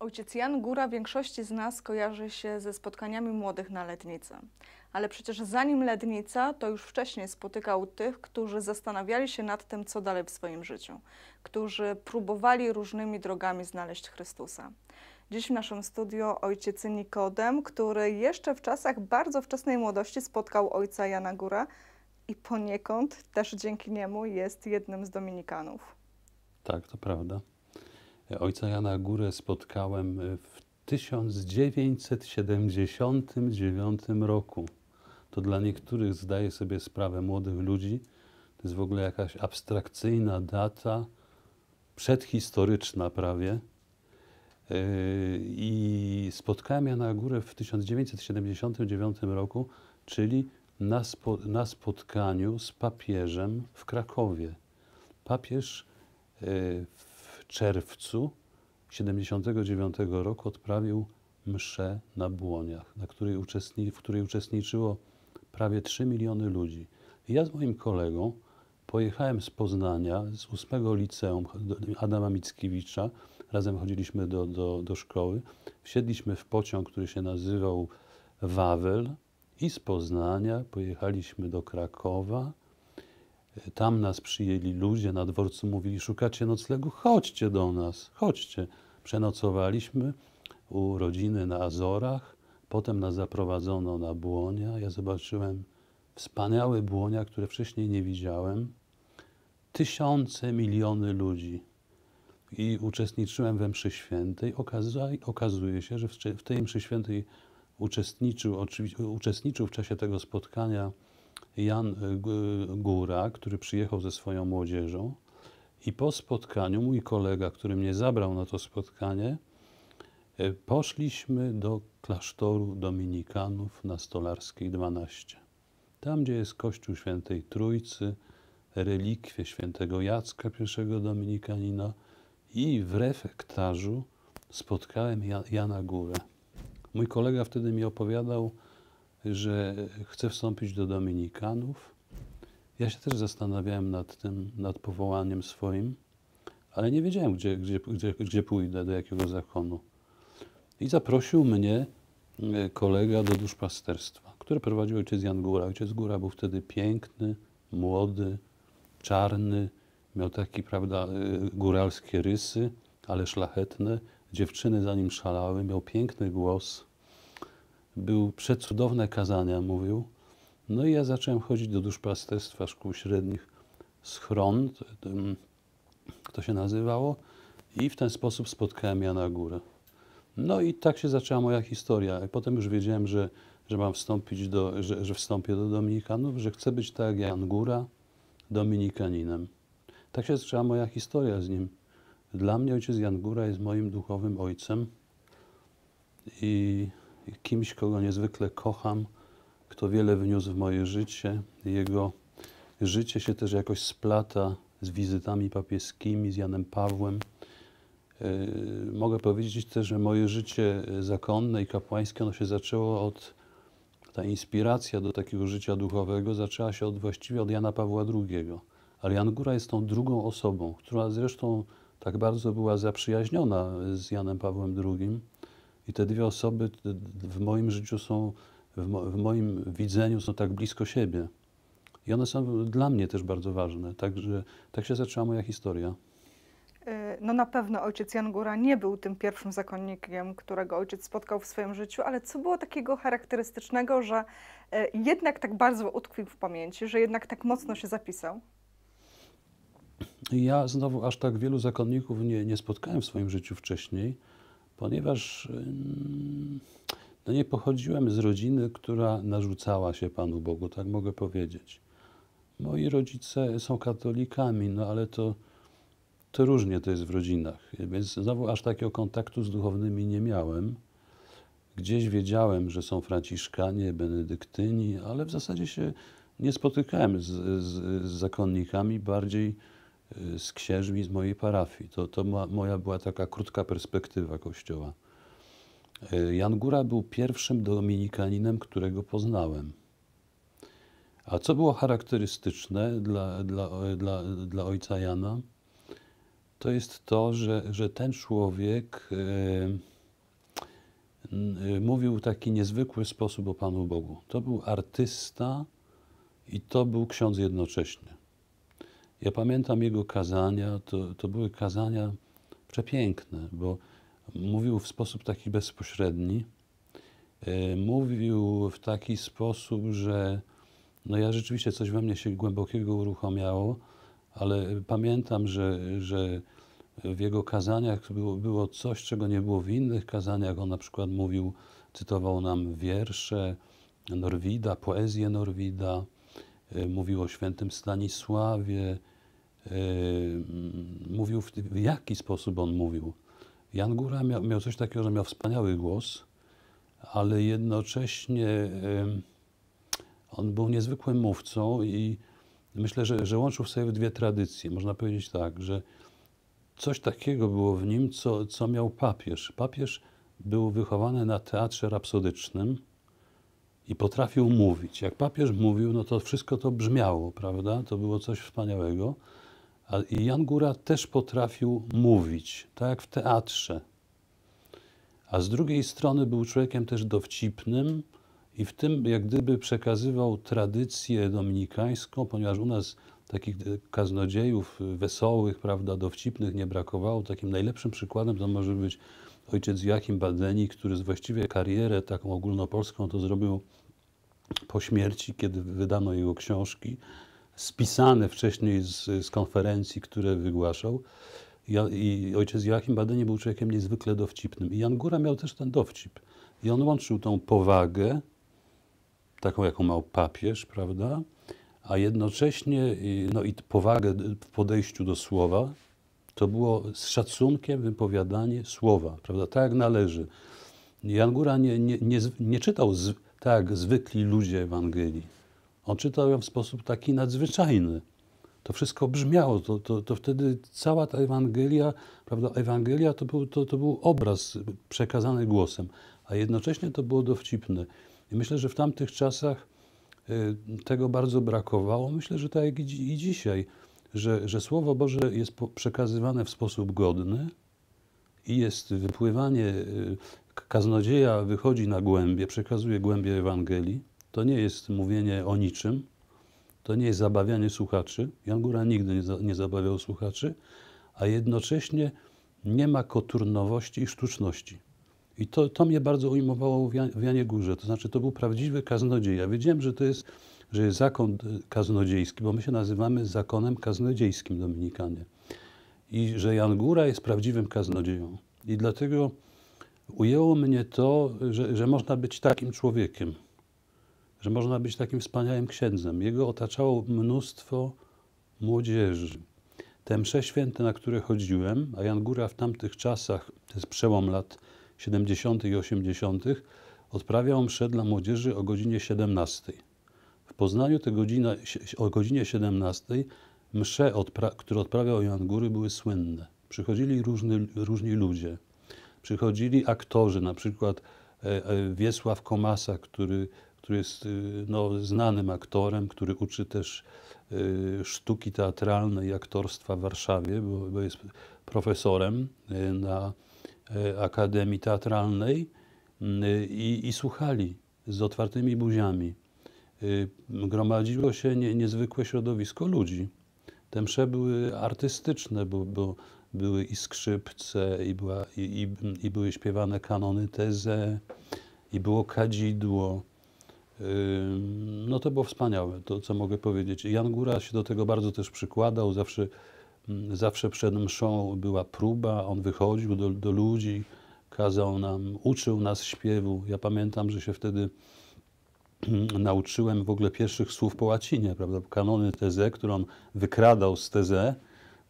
Ojciec Jan Góra większości z nas kojarzy się ze spotkaniami młodych na Lednicy. Ale przecież zanim Lednica, to już wcześniej spotykał tych, którzy zastanawiali się nad tym, co dalej w swoim życiu, którzy próbowali różnymi drogami znaleźć Chrystusa. Dziś w naszym studiu ojciec Nikodem, który jeszcze w czasach bardzo wczesnej młodości spotkał ojca Jana Góra i poniekąd też dzięki niemu jest jednym z Dominikanów. Tak, to prawda ojca Jana Górę spotkałem e, w 1979 roku. To dla niektórych, zdaję sobie sprawę, młodych ludzi, to jest w ogóle jakaś abstrakcyjna data, przedhistoryczna prawie. E, I spotkałem Jana Górę w 1979 roku, czyli na, spo, na spotkaniu z papieżem w Krakowie. Papież e, w czerwcu 79 roku odprawił mszę na Błoniach, na której w której uczestniczyło prawie 3 miliony ludzi. ja z moim kolegą pojechałem z Poznania, z ósmego liceum Adama Mickiewicza, razem chodziliśmy do, do, do szkoły, wsiedliśmy w pociąg, który się nazywał Wawel i z Poznania pojechaliśmy do Krakowa, tam nas przyjęli ludzie na dworcu, mówili: Szukacie noclegu? Chodźcie do nas, chodźcie. Przenocowaliśmy u rodziny na Azorach, potem nas zaprowadzono na błonia. Ja zobaczyłem wspaniałe błonia, które wcześniej nie widziałem. Tysiące, miliony ludzi. I uczestniczyłem we mszy świętej. Okazuje, się, że w tej mszy świętej uczestniczył, oczywiście, uczestniczył w czasie tego spotkania Jan y, Góra, który przyjechał ze swoją młodzieżą. I po spotkaniu mój kolega, który mnie zabrał na to spotkanie, y, poszliśmy do klasztoru dominikanów na Stolarskiej 12. Tam, gdzie jest kościół świętej Trójcy, relikwie świętego Jacka, pierwszego dominikanina i w refektarzu spotkałem Jana Górę. Mój kolega wtedy mi opowiadał, że chce wstąpić do Dominikanów. Ja się też zastanawiałem nad tym, nad powołaniem swoim, ale nie wiedziałem, gdzie, gdzie, gdzie, gdzie pójdę, do jakiego zakonu. I zaprosił mnie e, kolega do duszpasterstwa, który prowadził ojciec Jan Góra. Ojciec Góra był wtedy piękny, młody, czarny, miał takie, prawda, e, góralskie rysy, ale szlachetne. Dziewczyny za nim szalały, miał piękny głos był przecudowne kazania, mówił. No i ja zacząłem chodzić do duszpasterstwa szkół średnich schron, to się nazywało, i w ten sposób spotkałem Jana Górę. No i tak się zaczęła moja historia. Potem już wiedziałem, że, że mam wstąpić do, że, że wstąpię do Dominikanów, że chcę być tak jak Jan Góra, Dominikaninem. Tak się zaczęła moja historia z nim. Dla mnie ojciec Jan Góra jest moim duchowym ojcem i kimś, kogo niezwykle kocham, kto wiele wniósł w moje życie. Jego życie się też jakoś splata z wizytami papieskimi, z Janem Pawłem. Yy, mogę powiedzieć też, że moje życie zakonne i kapłańskie ono się zaczęło od, ta inspiracja do takiego życia duchowego zaczęła się od, właściwie od Jana Pawła II. Ale Jan Góra jest tą drugą osobą, która zresztą tak bardzo była zaprzyjaźniona z Janem Pawłem II, i te dwie osoby w moim życiu są, w, mo, w moim widzeniu są tak blisko siebie. I one są dla mnie też bardzo ważne. Także tak się zaczęła moja historia. E, no na pewno ojciec Jan Góra nie był tym pierwszym zakonnikiem, którego ojciec spotkał w swoim życiu, ale co było takiego charakterystycznego, że e, jednak tak bardzo utkwił w pamięci, że jednak tak mocno się zapisał? Ja znowu aż tak wielu zakonników nie, nie spotkałem w swoim życiu wcześniej ponieważ no nie pochodziłem z rodziny, która narzucała się Panu Bogu, tak mogę powiedzieć. Moi rodzice są katolikami, no ale to, to różnie to jest w rodzinach, więc znowu aż takiego kontaktu z duchownymi nie miałem. Gdzieś wiedziałem, że są franciszkanie, benedyktyni, ale w zasadzie się nie spotykałem z, z, z zakonnikami, bardziej Y, z księżmi z mojej parafii. To, to ma, moja była taka krótka perspektywa kościoła. Y, Jan Góra był pierwszym dominikaninem, którego poznałem. A co było charakterystyczne dla, dla, dla, dla ojca Jana, to jest to, że, że ten człowiek yy, mówił w taki niezwykły sposób o Panu Bogu. To był artysta i to był ksiądz jednocześnie. Ja pamiętam jego kazania, to, to były kazania przepiękne, bo mówił w sposób taki bezpośredni. E, mówił w taki sposób, że no ja rzeczywiście coś we mnie się głębokiego uruchamiało, ale pamiętam, że, że w jego kazaniach było, było coś, czego nie było w innych kazaniach. On na przykład mówił, cytował nam wiersze Norwida, poezję Norwida. E, mówił o świętym Stanisławie, e, mówił w, w jaki sposób on mówił. Jan Góra miał, miał, coś takiego, że miał wspaniały głos, ale jednocześnie on był niezwykłym mówcą i myślę, że, że łączył w sobie dwie tradycje. Można powiedzieć tak, że coś takiego było w nim, co, co miał papież. Papież był wychowany na teatrze rapsodycznym, i potrafił mówić. Jak papież mówił, no to wszystko to brzmiało, prawda? To było coś wspaniałego. A, I Jan Góra też potrafił mówić, tak jak w teatrze. A z drugiej strony był człowiekiem też dowcipnym i w tym jak gdyby przekazywał tradycję dominikańską, ponieważ u nas takich kaznodziejów wesołych, prawda, dowcipnych nie brakowało. Takim najlepszym przykładem to może być ojciec Joachim Badeni, który z właściwie karierę taką ogólnopolską to zrobił po śmierci, kiedy wydano jego książki, spisane wcześniej z, z konferencji, które wygłaszał. Ja, I ojciec Joachim Badenie był człowiekiem niezwykle dowcipnym. I Jan Góra miał też ten dowcip. I on łączył tą powagę, taką jaką miał papież, prawda? A jednocześnie no i powagę w podejściu do słowa, to było z szacunkiem wypowiadanie słowa, prawda? Tak jak należy. Jan Góra nie, nie, nie, nie czytał z, tak zwykli ludzie Ewangelii. On czytał ją w sposób taki nadzwyczajny. To wszystko brzmiało, to, to, to wtedy cała ta Ewangelia, prawda, Ewangelia to był, to, to był obraz przekazany głosem, a jednocześnie to było dowcipne. I myślę, że w tamtych czasach y, tego bardzo brakowało. Myślę, że tak jak i dzisiaj, że, że Słowo Boże jest przekazywane w sposób godny i jest wypływanie y, kaznodzieja wychodzi na głębie, przekazuje głębię Ewangelii, to nie jest mówienie o niczym, to nie jest zabawianie słuchaczy. Jan Góra nigdy nie, za, nie zabawiał słuchaczy, a jednocześnie nie ma koturnowości i sztuczności. I to, to mnie bardzo ujmowało w, w Janie Górze. To znaczy, to był prawdziwy kaznodzieja. Wiedziałem, że to jest, że jest zakon e, kaznodziejski, bo my się nazywamy zakonem kaznodziejskim Dominikanie. I że Jan Góra jest prawdziwym kaznodzieją. I dlatego ujęło mnie to, że, że można być takim człowiekiem, że można być takim wspaniałym księdzem. Jego otaczało mnóstwo młodzieży. Te msze święte, na które chodziłem, a Jan Góra w tamtych czasach, to jest przełom lat 70. i 80., odprawiał mszę dla młodzieży o godzinie 17. W Poznaniu te godzina, o godzinie 17 msze, odpra które odprawiał Jan Góry, były słynne. Przychodzili różny, różni ludzie. Przychodzili aktorzy, na przykład e, e, Wiesław Komasa, który, który jest e, no, znanym aktorem, który uczy też sztuki teatralnej i aktorstwa w Warszawie, bo, bo jest profesorem na Akademii Teatralnej mm, i, i słuchali z otwartymi buziami. Gromadziło się nie, niezwykłe środowisko ludzi. Te msze były artystyczne, bo, bo były i skrzypce, i, była, i, i, i były śpiewane kanony teze, i było kadzidło. No to było wspaniałe, to co mogę powiedzieć. Jan Góra się do tego bardzo też przykładał, zawsze, mm, zawsze przed mszą była próba, on wychodził do, do ludzi, kazał nam, uczył nas śpiewu. Ja pamiętam, że się wtedy nauczyłem w ogóle pierwszych słów po łacinie, prawda? Kanony Teze, którą wykradał z Teze,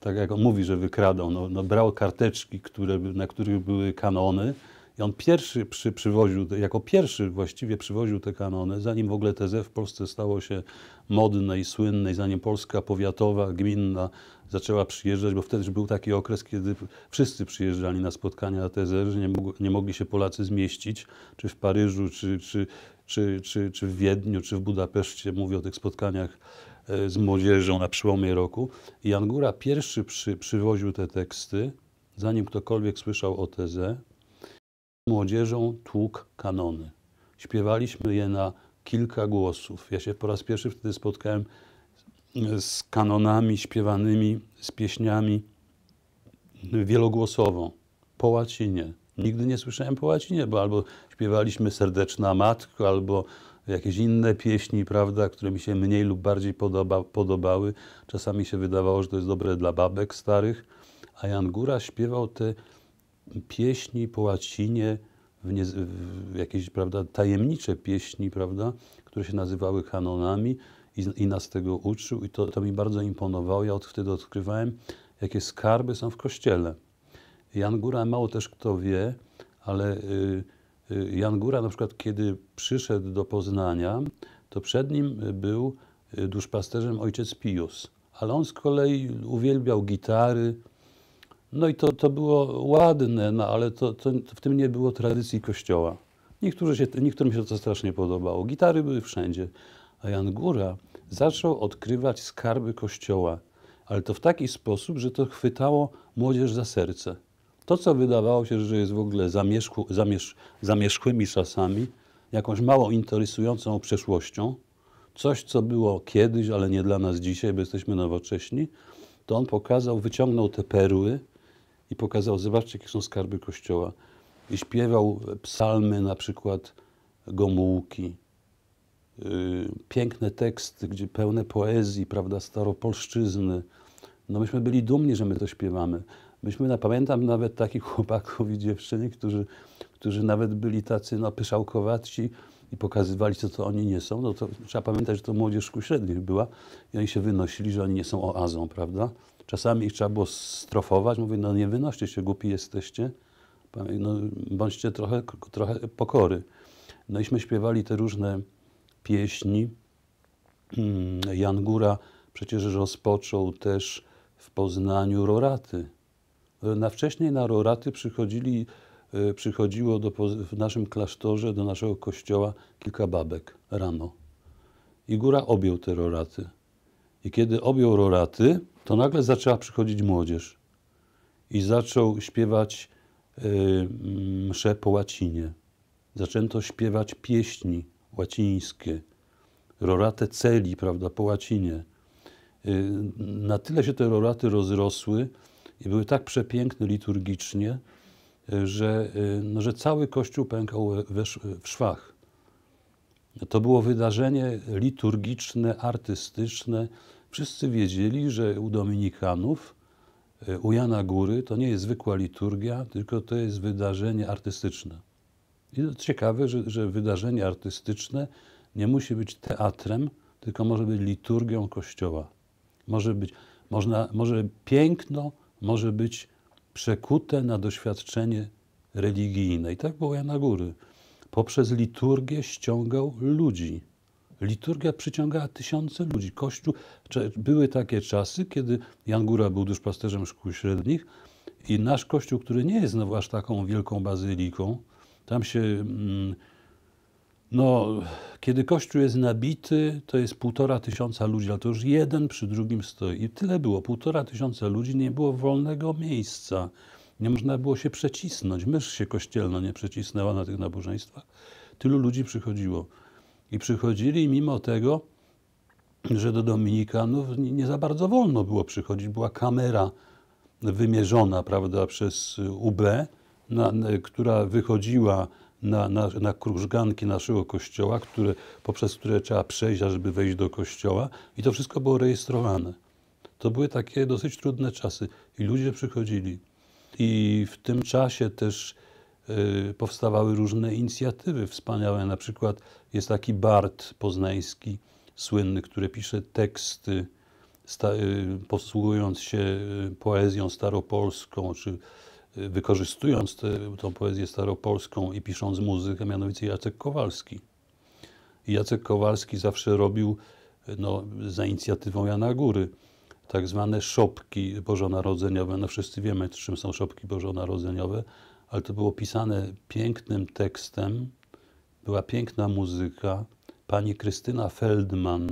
tak jak on mówi, że wykradał, no, no brał karteczki, które, na których były kanony i on pierwszy przy, przywoził, jako pierwszy właściwie przywoził te kanony, zanim w ogóle TZ w Polsce stało się modne i słynne i zanim Polska powiatowa, gminna zaczęła przyjeżdżać, bo wtedy był taki okres, kiedy wszyscy przyjeżdżali na spotkania TZ, że nie, mógł, nie mogli się Polacy zmieścić, czy w Paryżu, czy, czy, czy, czy, czy w Wiedniu, czy w Budapeszcie, mówię o tych spotkaniach z młodzieżą na przełomie roku. Jan Góra pierwszy przy, przywoził te teksty, zanim ktokolwiek słyszał o tezę. Młodzieżą tłuk kanony. Śpiewaliśmy je na kilka głosów. Ja się po raz pierwszy wtedy spotkałem z kanonami śpiewanymi, z pieśniami wielogłosową, po łacinie. Nigdy nie słyszałem po łacinie, bo albo śpiewaliśmy Serdeczna Matko, albo jakieś inne pieśni, prawda, które mi się mniej lub bardziej podoba, podobały. Czasami się wydawało, że to jest dobre dla babek starych, a Jan Góra śpiewał te pieśni po łacinie, w, nie, w jakieś prawda, tajemnicze pieśni, prawda, które się nazywały kanonami i, i nas tego uczył i to, to mi bardzo imponowało. Ja od wtedy odkrywałem, jakie skarby są w Kościele. Jan Góra mało też kto wie, ale... Yy, Y, Jan Góra na przykład, kiedy przyszedł do Poznania, to przed nim y, był y, duszpasterzem ojciec Pius. Ale on z kolei uwielbiał gitary. No i to, to było ładne, no ale to, to w tym nie było tradycji kościoła. Niektórzy się, niektórym się to strasznie podobało. Gitary były wszędzie. A Jan Góra zaczął odkrywać skarby kościoła, ale to w taki sposób, że to chwytało młodzież za serce. To, co wydawało się, że jest w ogóle zamierzchu, zamierz, zamierzchłymi czasami, jakąś mało interesującą przeszłością, coś, co było kiedyś, ale nie dla nas dzisiaj, bo jesteśmy nowocześni, to on pokazał, wyciągnął te perły i pokazał, zobaczcie, jakie są skarby Kościoła. I śpiewał psalmy, na przykład Gomułki, y, piękne teksty, gdzie pełne poezji, prawda, staropolszczyzny. No myśmy byli dumni, że my to śpiewamy. Myśmy, pamiętam nawet takich chłopaków i dziewczyny, którzy, którzy nawet byli tacy no, pyszałkowatci i pokazywali, co to oni nie są. No to trzeba pamiętać, że to młodzież szkół średnich była i oni się wynosili, że oni nie są oazą, prawda? Czasami ich trzeba było strofować. Mówię, no nie wynoście się, głupi jesteście. No, bądźcie trochę, trochę pokory. No iśmy śpiewali te różne pieśni. Hmm, Jan Góra przecież rozpoczął też w Poznaniu roraty na wcześniej na roraty przychodzili, e, przychodziło do, w naszym klasztorze, do naszego kościoła kilka babek rano. I góra objął te roraty. I kiedy objął roraty, to nagle zaczęła przychodzić młodzież. I zaczął śpiewać y, msze po łacinie. Zaczęto śpiewać pieśni łacińskie. Rorate celi, prawda, po łacinie. E, na tyle się te roraty rozrosły, i były tak przepiękne liturgicznie, e, że, e, no, że cały kościół pękał e, w szwach. To było wydarzenie liturgiczne, artystyczne. Wszyscy wiedzieli, że u Dominikanów, u Jana Góry, to nie jest zwykła liturgia, tylko to jest wydarzenie artystyczne. I to ciekawe, że, że wydarzenie artystyczne nie musi być teatrem, tylko może być liturgią Kościoła. Może być, można, może piękno może być przekute na doświadczenie religijne. I tak było na Góry. Poprzez liturgię ściągał ludzi. Liturgia przyciągała tysiące ludzi. Kościół, były takie czasy, kiedy Jan Góra był duszpasterzem szkół średnich i nasz kościół, który nie jest znowu aż taką wielką bazyliką, tam się mm, no, kiedy kościół jest nabity, to jest półtora tysiąca ludzi, ale to już jeden przy drugim stoi. I tyle było, półtora tysiąca ludzi, nie było wolnego miejsca. Nie można było się przecisnąć. Mysz się kościelno nie przecisnęła na tych nabożeństwach. Tylu ludzi przychodziło. I przychodzili mimo tego, że do Dominikanów nie za bardzo wolno było przychodzić. Była kamera wymierzona, prawda, przez UB, na, na, która wychodziła na, na, na krużganki naszego kościoła, które, poprzez które trzeba przejść, ażeby wejść do kościoła, i to wszystko było rejestrowane. To były takie dosyć trudne czasy, i ludzie przychodzili. I w tym czasie też y, powstawały różne inicjatywy wspaniałe. Na przykład jest taki Bart poznański, słynny, który pisze teksty, sta, y, posługując się e, poezją staropolską czy wykorzystując tę, tą poezję staropolską i pisząc muzykę, mianowicie Jacek Kowalski. I Jacek Kowalski zawsze robił no, za inicjatywą Jana Góry tak zwane szopki bożonarodzeniowe. No wszyscy wiemy, czym są szopki bożonarodzeniowe, ale to było pisane pięknym tekstem, była piękna muzyka. Pani Krystyna Feldman,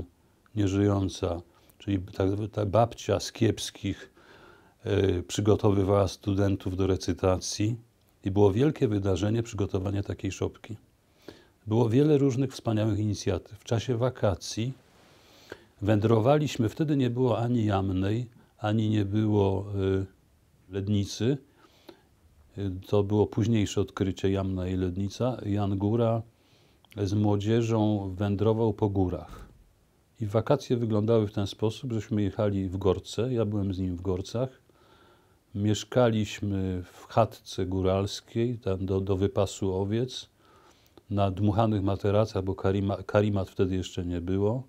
nieżyjąca, czyli ta, ta babcia z kiepskich, Y, przygotowywała studentów do recytacji i było wielkie wydarzenie przygotowania takiej szopki. Było wiele różnych wspaniałych inicjatyw. W czasie wakacji wędrowaliśmy, wtedy nie było ani Jamnej, ani nie było y, Lednicy. Y, to było późniejsze odkrycie Jamna i Lednica. Jan Góra z młodzieżą wędrował po górach. I wakacje wyglądały w ten sposób, żeśmy jechali w Gorce, ja byłem z nim w Gorcach, mieszkaliśmy w chatce góralskiej, tam do, do wypasu owiec, na dmuchanych materacach, bo karimat wtedy jeszcze nie było.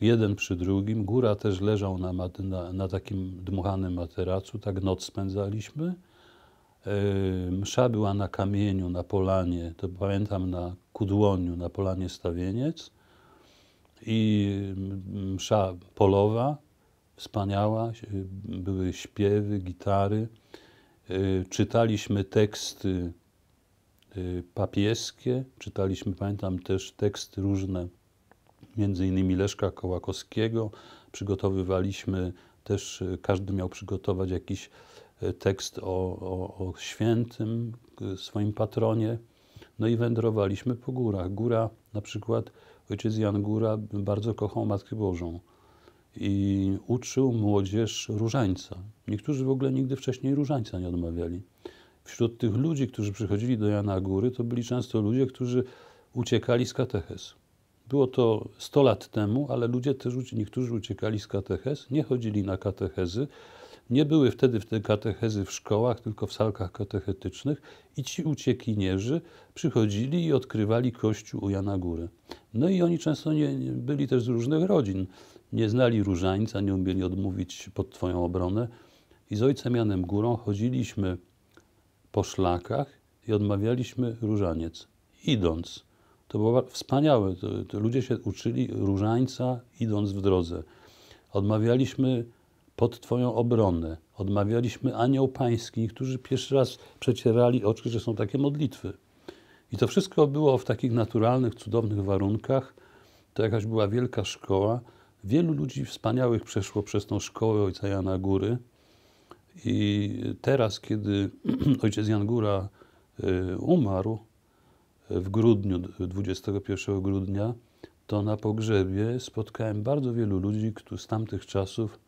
Jeden przy drugim. Góra też leżał na, na, na takim dmuchanym materacu, tak noc spędzaliśmy. Yy, msza była na kamieniu, na polanie, to pamiętam na kudłoniu, na polanie Stawieniec i mm, msza polowa wspaniała. Były śpiewy, gitary. Y, czytaliśmy teksty y, papieskie, czytaliśmy, pamiętam, też teksty różne, między innymi Leszka Kołakowskiego. Przygotowywaliśmy też, y, każdy miał przygotować jakiś tekst o, o, o świętym, swoim patronie. No i wędrowaliśmy po górach. Góra, na przykład ojciec Jan Góra bardzo kochał Matkę Bożą i uczył młodzież różańca. Niektórzy w ogóle nigdy wcześniej różańca nie odmawiali. Wśród tych ludzi, którzy przychodzili do Jana Góry, to byli często ludzie, którzy uciekali z kateches. Było to 100 lat temu, ale ludzie też, niektórzy uciekali z kateches, nie chodzili na katechezy, nie były wtedy w te katechezy w szkołach, tylko w salkach katechetycznych i ci uciekinierzy przychodzili i odkrywali kościół u Jana Góry. No i oni często nie, byli też z różnych rodzin. Nie znali różańca, nie umieli odmówić pod Twoją obronę. I z ojcem Janem Górą chodziliśmy po szlakach i odmawialiśmy różaniec, idąc. To było wspaniałe. To, to ludzie się uczyli różańca, idąc w drodze. Odmawialiśmy pod Twoją obronę. Odmawialiśmy anioł pański, którzy pierwszy raz przecierali oczy, że są takie modlitwy. I to wszystko było w takich naturalnych, cudownych warunkach. To jakaś była wielka szkoła. Wielu ludzi wspaniałych przeszło przez tą szkołę ojca Jana Góry i teraz, kiedy ojciec Jan Góra y, umarł w grudniu, 21 grudnia, to na pogrzebie spotkałem bardzo wielu ludzi z tamtych czasów,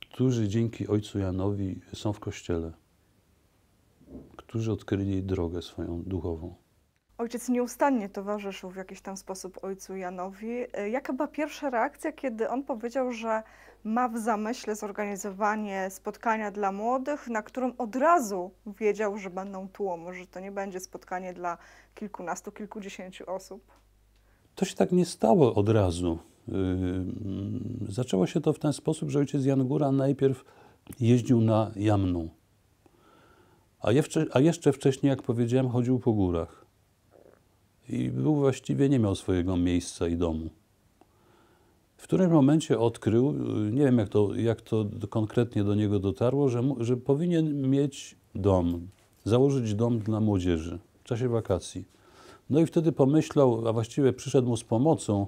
którzy dzięki ojcu Janowi są w kościele, którzy odkryli drogę swoją duchową. Ojciec nieustannie towarzyszył w jakiś tam sposób ojcu Janowi. E, jaka była pierwsza reakcja, kiedy on powiedział, że ma w zamyśle zorganizowanie spotkania dla młodych, na którym od razu wiedział, że będą tłumy, że to nie będzie spotkanie dla kilkunastu, kilkudziesięciu osób? To się tak nie stało od razu. Y, mm, zaczęło się to w ten sposób, że ojciec Jan Góra najpierw jeździł na Jamnu, a jeszcze, a jeszcze wcześniej, jak powiedziałem, chodził po górach i był właściwie, nie miał swojego miejsca i domu. W którym momencie odkrył, y, nie wiem jak to, jak to konkretnie do niego dotarło, że, że powinien mieć dom, założyć dom dla młodzieży w czasie wakacji. No i wtedy pomyślał, a właściwie przyszedł mu z pomocą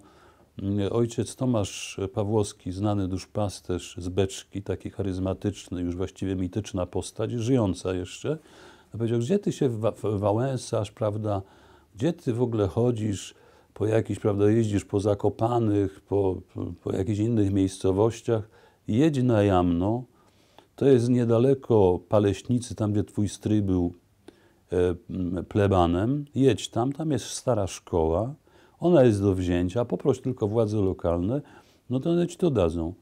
mm, ojciec Tomasz Pawłowski, znany duszpasterz z Beczki, taki charyzmatyczny, już właściwie mityczna postać, żyjąca jeszcze. Powiedział, gdzie ty się wałęsasz, prawda, gdzie ty w ogóle chodzisz, po jakichś, prawda, jeździsz po Zakopanych, po, po, po jakichś innych miejscowościach, jedź na Jamno, to jest niedaleko Paleśnicy, tam gdzie twój stryj był e, plebanem, jedź tam, tam jest stara szkoła, ona jest do wzięcia, poproś tylko władze lokalne, no to one ci to dadzą.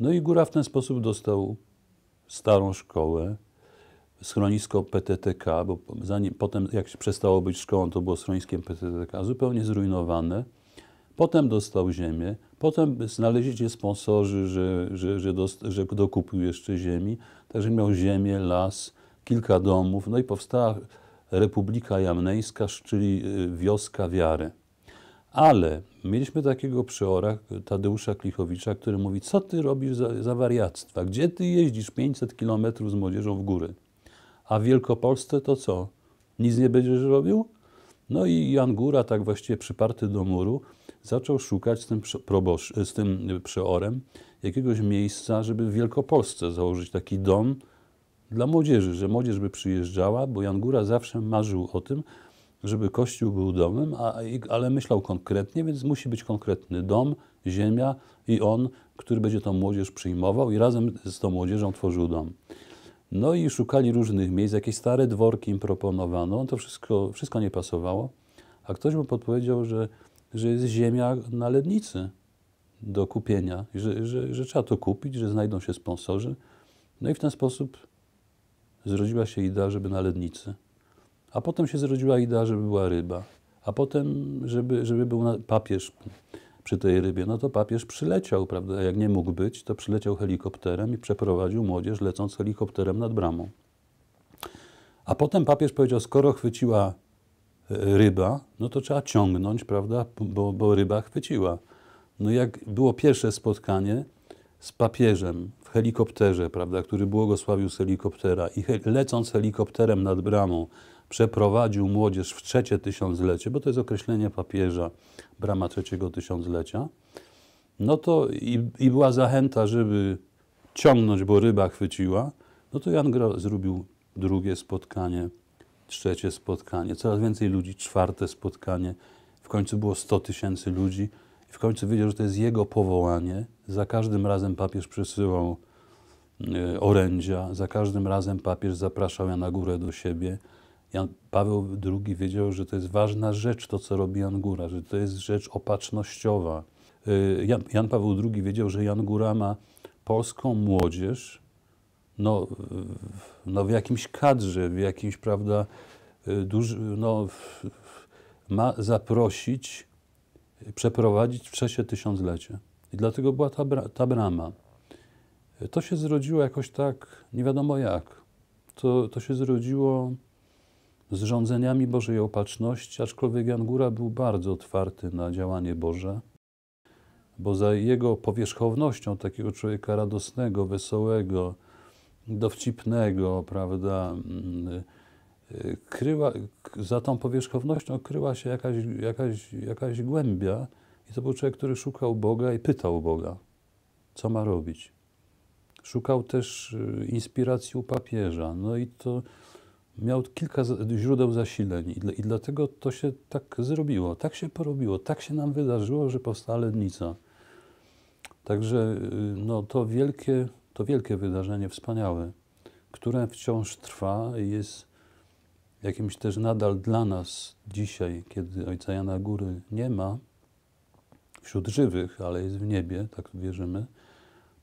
No i Góra w ten sposób dostał starą szkołę, schronisko PTTK, bo zanim, potem jak się przestało być szkołą, to było schroniskiem PTTK, zupełnie zrujnowane. Potem dostał ziemię, potem znaleźli się sponsorzy, że, że, że, dost, że dokupił jeszcze ziemi, także miał ziemię, las, kilka domów, no i powstała Republika Jamnejska, czyli y, wioska wiary. Ale mieliśmy takiego przeora, Tadeusza Klichowicza, który mówi, co ty robisz za, za wariactwa, gdzie ty jeździsz 500 kilometrów z młodzieżą w góry? A w Wielkopolsce to co? Nic nie będziesz robił? No i Jan Góra, tak właściwie przyparty do muru, zaczął szukać z tym, probosz, e, z tym e, przeorem jakiegoś miejsca, żeby w Wielkopolsce założyć taki dom dla młodzieży, że młodzież by przyjeżdżała, bo Jan Góra zawsze marzył o tym, żeby kościół był domem, a, ale myślał konkretnie, więc musi być konkretny dom, ziemia i on, który będzie tą młodzież przyjmował i razem z tą młodzieżą tworzył dom. No i szukali różnych miejsc, jakieś stare dworki im proponowano, to wszystko, wszystko nie pasowało. A ktoś mu podpowiedział, że, że jest ziemia na Lednicy do kupienia, że, że, że trzeba to kupić, że znajdą się sponsorzy. No i w ten sposób zrodziła się idea, żeby na Lednicy. A potem się zrodziła idea, żeby była ryba. A potem, żeby, żeby był papież przy tej rybie, no to papież przyleciał, prawda? Jak nie mógł być, to przyleciał helikopterem i przeprowadził młodzież lecąc helikopterem nad bramą. A potem papież powiedział, skoro chwyciła e, ryba, no to trzeba ciągnąć, prawda? Bo, bo ryba chwyciła. No jak było pierwsze spotkanie z papieżem w helikopterze, prawda, który błogosławił z helikoptera i he lecąc helikopterem nad bramą, przeprowadził młodzież w trzecie tysiąclecie, bo to jest określenie papieża, brama trzeciego tysiąclecia, no to i, i była zachęta, żeby ciągnąć, bo ryba chwyciła, no to Jan Gro zrobił drugie spotkanie, trzecie spotkanie, coraz więcej ludzi, czwarte spotkanie. W końcu było 100 tysięcy ludzi i w końcu wiedział, że to jest jego powołanie. Za każdym razem papież przesyłał e, orędzia, za każdym razem papież zapraszał na Górę do siebie. Jan Paweł II wiedział, że to jest ważna rzecz, to co robi Jan Góra, że to jest rzecz opatrznościowa. Y, Jan, Jan Paweł II wiedział, że Jan Góra ma polską młodzież no, no w jakimś kadrze, w jakimś, prawda, y, duży, no, ma zaprosić, przeprowadzić w czasie tysiąclecie. I dlatego była ta, ta brama. To się zrodziło jakoś tak, nie wiadomo jak. To, to się zrodziło z rządzeniami Bożej Opatrzności, aczkolwiek Jan Góra był bardzo otwarty na działanie Boże, bo za jego powierzchownością takiego człowieka radosnego, wesołego, dowcipnego, prawda, mm, y, kryła, za tą powierzchownością kryła się jakaś, jakaś, jakaś głębia i to był człowiek, który szukał Boga i pytał Boga, co ma robić. Szukał też y, inspiracji u papieża. No i to miał kilka źródeł zasileń i, dla, i dlatego to się tak zrobiło, tak się porobiło, tak się nam wydarzyło, że powstała Lednica. Także y, no, to, wielkie, to wielkie wydarzenie, wspaniałe, które wciąż trwa i jest jakimś też nadal dla nas dzisiaj, kiedy ojca Jana Góry nie ma wśród żywych, ale jest w niebie, tak wierzymy,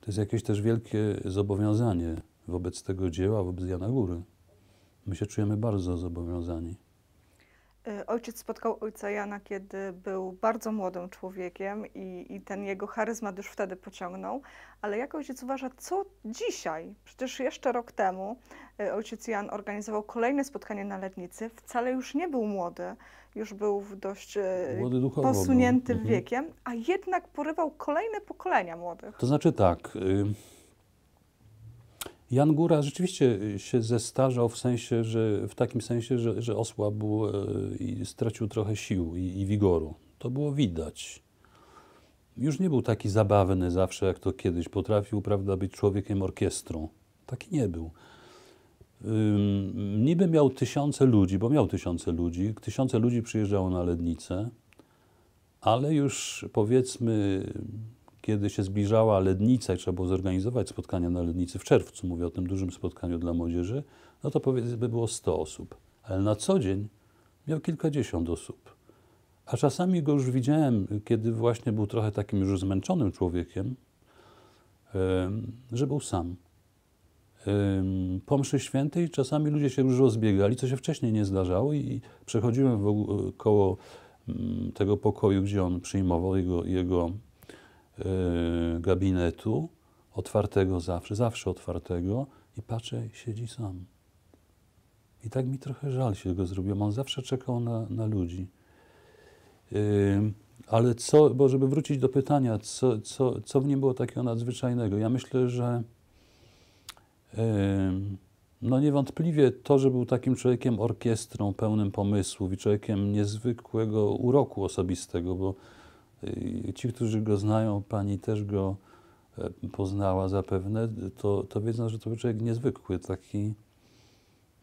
to jest jakieś też wielkie zobowiązanie wobec tego dzieła, wobec Jana Góry. My się czujemy bardzo zobowiązani. E, ojciec spotkał ojca Jana, kiedy był bardzo młodym człowiekiem i, i, ten jego charyzmat już wtedy pociągnął. Ale jak ojciec uważa, co dzisiaj? Przecież jeszcze rok temu e, ojciec Jan organizował kolejne spotkanie na letnicy Wcale już nie był młody, już był dość posunięty e, był. Mhm. wiekiem, a jednak porywał kolejne pokolenia młodych. To znaczy tak... Y Jan Góra rzeczywiście y, się zestarzał w sensie, że w takim sensie, że, że osłabł e, i stracił trochę sił i, i wigoru. To było widać. Już nie był taki zabawny zawsze, jak to kiedyś potrafił, prawda, być człowiekiem orkiestrą. Taki nie był. Ym, niby miał tysiące ludzi, bo miał tysiące ludzi, tysiące ludzi przyjeżdżało na Lednicę, ale już powiedzmy kiedy się zbliżała lednica i trzeba było zorganizować spotkania na lednicy w czerwcu, mówię o tym dużym spotkaniu dla młodzieży, no to powiedzmy było 100 osób, ale na co dzień miał kilkadziesiąt osób. A czasami go już widziałem, kiedy właśnie był trochę takim już zmęczonym człowiekiem, że był sam. Po mszy świętej czasami ludzie się już rozbiegali, co się wcześniej nie zdarzało i przechodziłem e, koło mm, tego pokoju, gdzie on przyjmował jego, jego Y, gabinetu, otwartego zawsze, zawsze otwartego, i patrzę, siedzi sam. I tak mi trochę żal się go zrobiło. On zawsze czekał na, na ludzi. Y, ale co, bo żeby wrócić do pytania, co, co, co w nim było takiego nadzwyczajnego? Ja myślę, że y, no niewątpliwie to, że był takim człowiekiem orkiestrą, pełnym pomysłów i człowiekiem niezwykłego uroku osobistego, bo Ci, którzy go znają, pani też go e, poznała zapewne, to, to wiedzą, że to był człowiek niezwykły, taki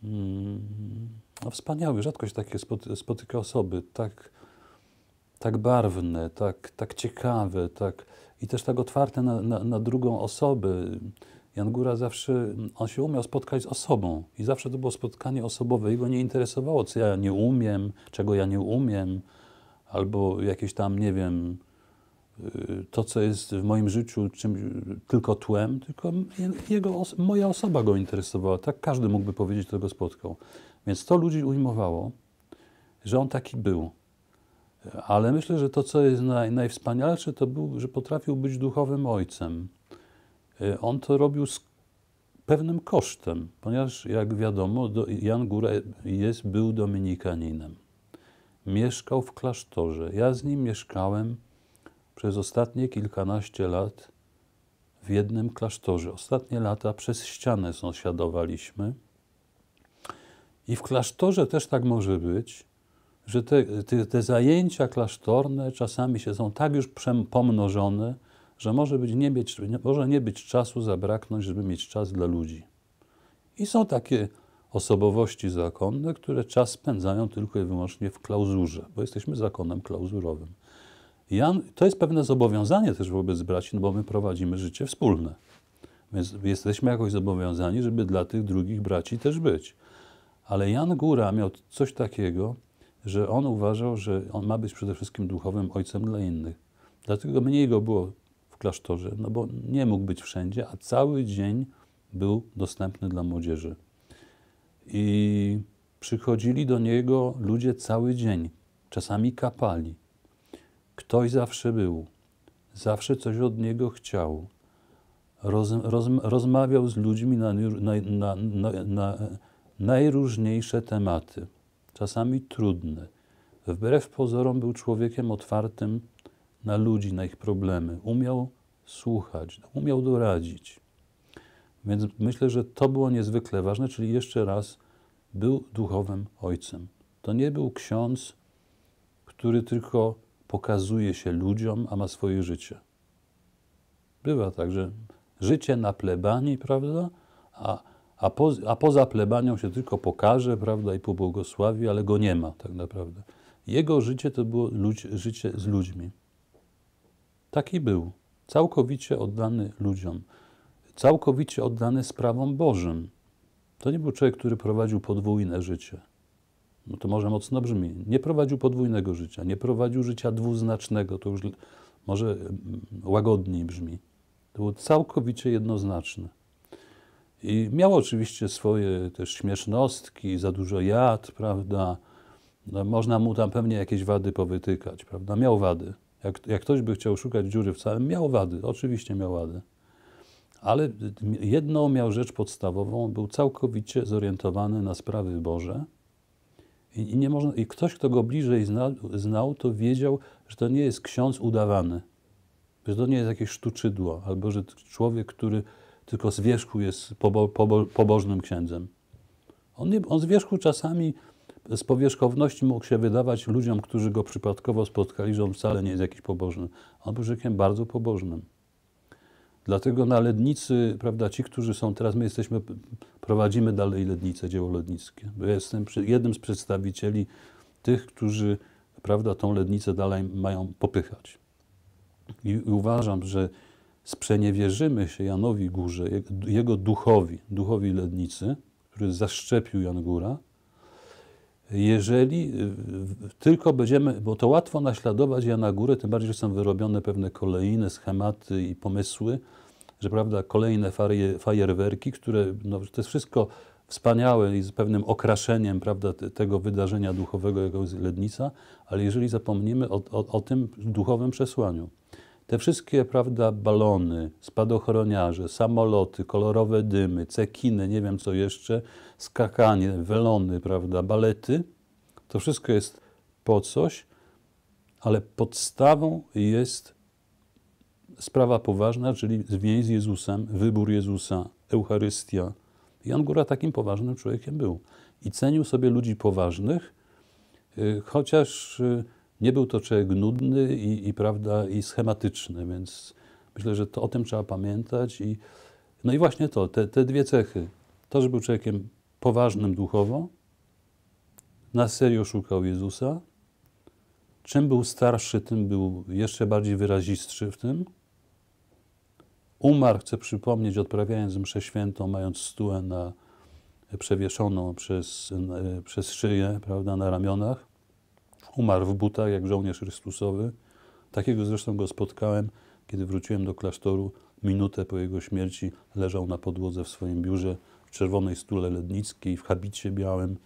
mm, no, wspaniały. Rzadkość takie spotyka osoby tak, tak barwne, tak, tak ciekawe, tak, i też tak otwarte na, na, na drugą osobę. Jan Góra zawsze, on się umiał spotkać z osobą i zawsze to było spotkanie osobowe. Jego nie interesowało, co ja nie umiem, czego ja nie umiem albo jakieś tam, nie wiem, y, to, co jest w moim życiu czym, tylko tłem, tylko jego, moja osoba go interesowała. Tak każdy mógłby powiedzieć, kto go spotkał. Więc to ludzi ujmowało, że on taki był. Ale myślę, że to, co jest naj, najwspanialsze, to był, że potrafił być duchowym ojcem. Y, on to robił z pewnym kosztem, ponieważ, jak wiadomo, Jan Góra jest, był dominikaninem mieszkał w klasztorze. Ja z nim mieszkałem przez ostatnie kilkanaście lat w jednym klasztorze. Ostatnie lata przez ścianę sąsiadowaliśmy. I w klasztorze też tak może być, że te, te, te zajęcia klasztorne czasami się są tak już pomnożone, że może, być nie mieć, może nie być czasu, zabraknąć, żeby mieć czas dla ludzi. I są takie osobowości zakonne, które czas spędzają tylko i wyłącznie w klauzurze, bo jesteśmy zakonem klauzurowym. Jan, to jest pewne zobowiązanie też wobec braci, no bo my prowadzimy życie wspólne. Więc jesteśmy jakoś zobowiązani, żeby dla tych drugich braci też być. Ale Jan Góra miał coś takiego, że on uważał, że on ma być przede wszystkim duchowym ojcem dla innych. Dlatego mniej go było w klasztorze, no bo nie mógł być wszędzie, a cały dzień był dostępny dla młodzieży. I przychodzili do niego ludzie cały dzień, czasami kapali. Ktoś zawsze był, zawsze coś od niego chciał. Roz, roz, rozmawiał z ludźmi na, na, na, na najróżniejsze tematy, czasami trudne. Wbrew pozorom był człowiekiem otwartym na ludzi, na ich problemy. Umiał słuchać, umiał doradzić. Więc myślę, że to było niezwykle ważne, czyli jeszcze raz, był duchowym ojcem. To nie był ksiądz, który tylko pokazuje się ludziom, a ma swoje życie. Bywa tak, że życie na plebanii, prawda? A, a, po, a poza plebanią się tylko pokaże, prawda, i pobłogosławi, ale go nie ma tak naprawdę. Jego życie to było życie z ludźmi. Taki był, całkowicie oddany ludziom całkowicie oddany sprawom Bożym. To nie był człowiek, który prowadził podwójne życie. No to może mocno brzmi. Nie prowadził podwójnego życia, nie prowadził życia dwuznacznego, to już może mm, łagodniej brzmi. To był całkowicie jednoznaczny. I miał oczywiście swoje też śmiesznostki, za dużo jad, prawda. No, można mu tam pewnie jakieś wady powytykać, prawda. Miał wady. Jak, jak ktoś by chciał szukać dziury w całym, miał wady, oczywiście miał wady. Ale jedną miał rzecz podstawową, był całkowicie zorientowany na sprawy Boże. I, nie można, I ktoś, kto go bliżej znał, znał, to wiedział, że to nie jest ksiądz udawany, że to nie jest jakieś sztuczydło, albo że człowiek, który tylko z wierzchu jest pobo, pobo, pobożnym księdzem. On, nie, on z wierzchu czasami z powierzchowności mógł się wydawać ludziom, którzy go przypadkowo spotkali, że on wcale nie jest jakiś pobożny. On był rzekiem bardzo pobożnym. Dlatego na Lednicy, prawda, ci, którzy są teraz, my jesteśmy, prowadzimy dalej Lednicę, dzieło lednickie. Ja jestem jednym z przedstawicieli tych, którzy, prawda, tą Lednicę dalej mają popychać. I uważam, że sprzeniewierzymy się Janowi Górze, jego duchowi, duchowi Lednicy, który zaszczepił Jan Góra, jeżeli y, tylko będziemy, bo to łatwo naśladować ja na górę, tym bardziej, że są wyrobione pewne kolejne schematy i pomysły, że prawda, kolejne faje, fajerwerki, które, no, to jest wszystko wspaniałe i z pewnym okraszeniem, prawda, tego wydarzenia duchowego, jaką jest Lednica, ale jeżeli zapomnimy o, o, o tym duchowym przesłaniu, te wszystkie, prawda, balony, spadochroniarze, samoloty, kolorowe dymy, cekiny, nie wiem co jeszcze, skakanie, welony, prawda, balety, to wszystko jest po coś, ale podstawą jest sprawa poważna, czyli więź z Jezusem, wybór Jezusa, Eucharystia. Jan Góra takim poważnym człowiekiem był i cenił sobie ludzi poważnych, y, chociaż y, nie był to człowiek nudny i, i, prawda, i schematyczny, więc myślę, że to, o tym trzeba pamiętać. I, no i właśnie to, te, te dwie cechy. To, że był człowiekiem poważnym duchowo, na serio szukał Jezusa. Czym był starszy, tym był jeszcze bardziej wyrazistszy w tym. Umarł, chcę przypomnieć, odprawiając mszę świętą, mając stułę na, przewieszoną przez, e, przez szyję, prawda, na ramionach. Umarł w butach jak żołnierz Chrystusowy. Takiego zresztą go spotkałem, kiedy wróciłem do klasztoru. Minutę po jego śmierci leżał na podłodze w swoim biurze w czerwonej stule lednickiej, w habicie białym,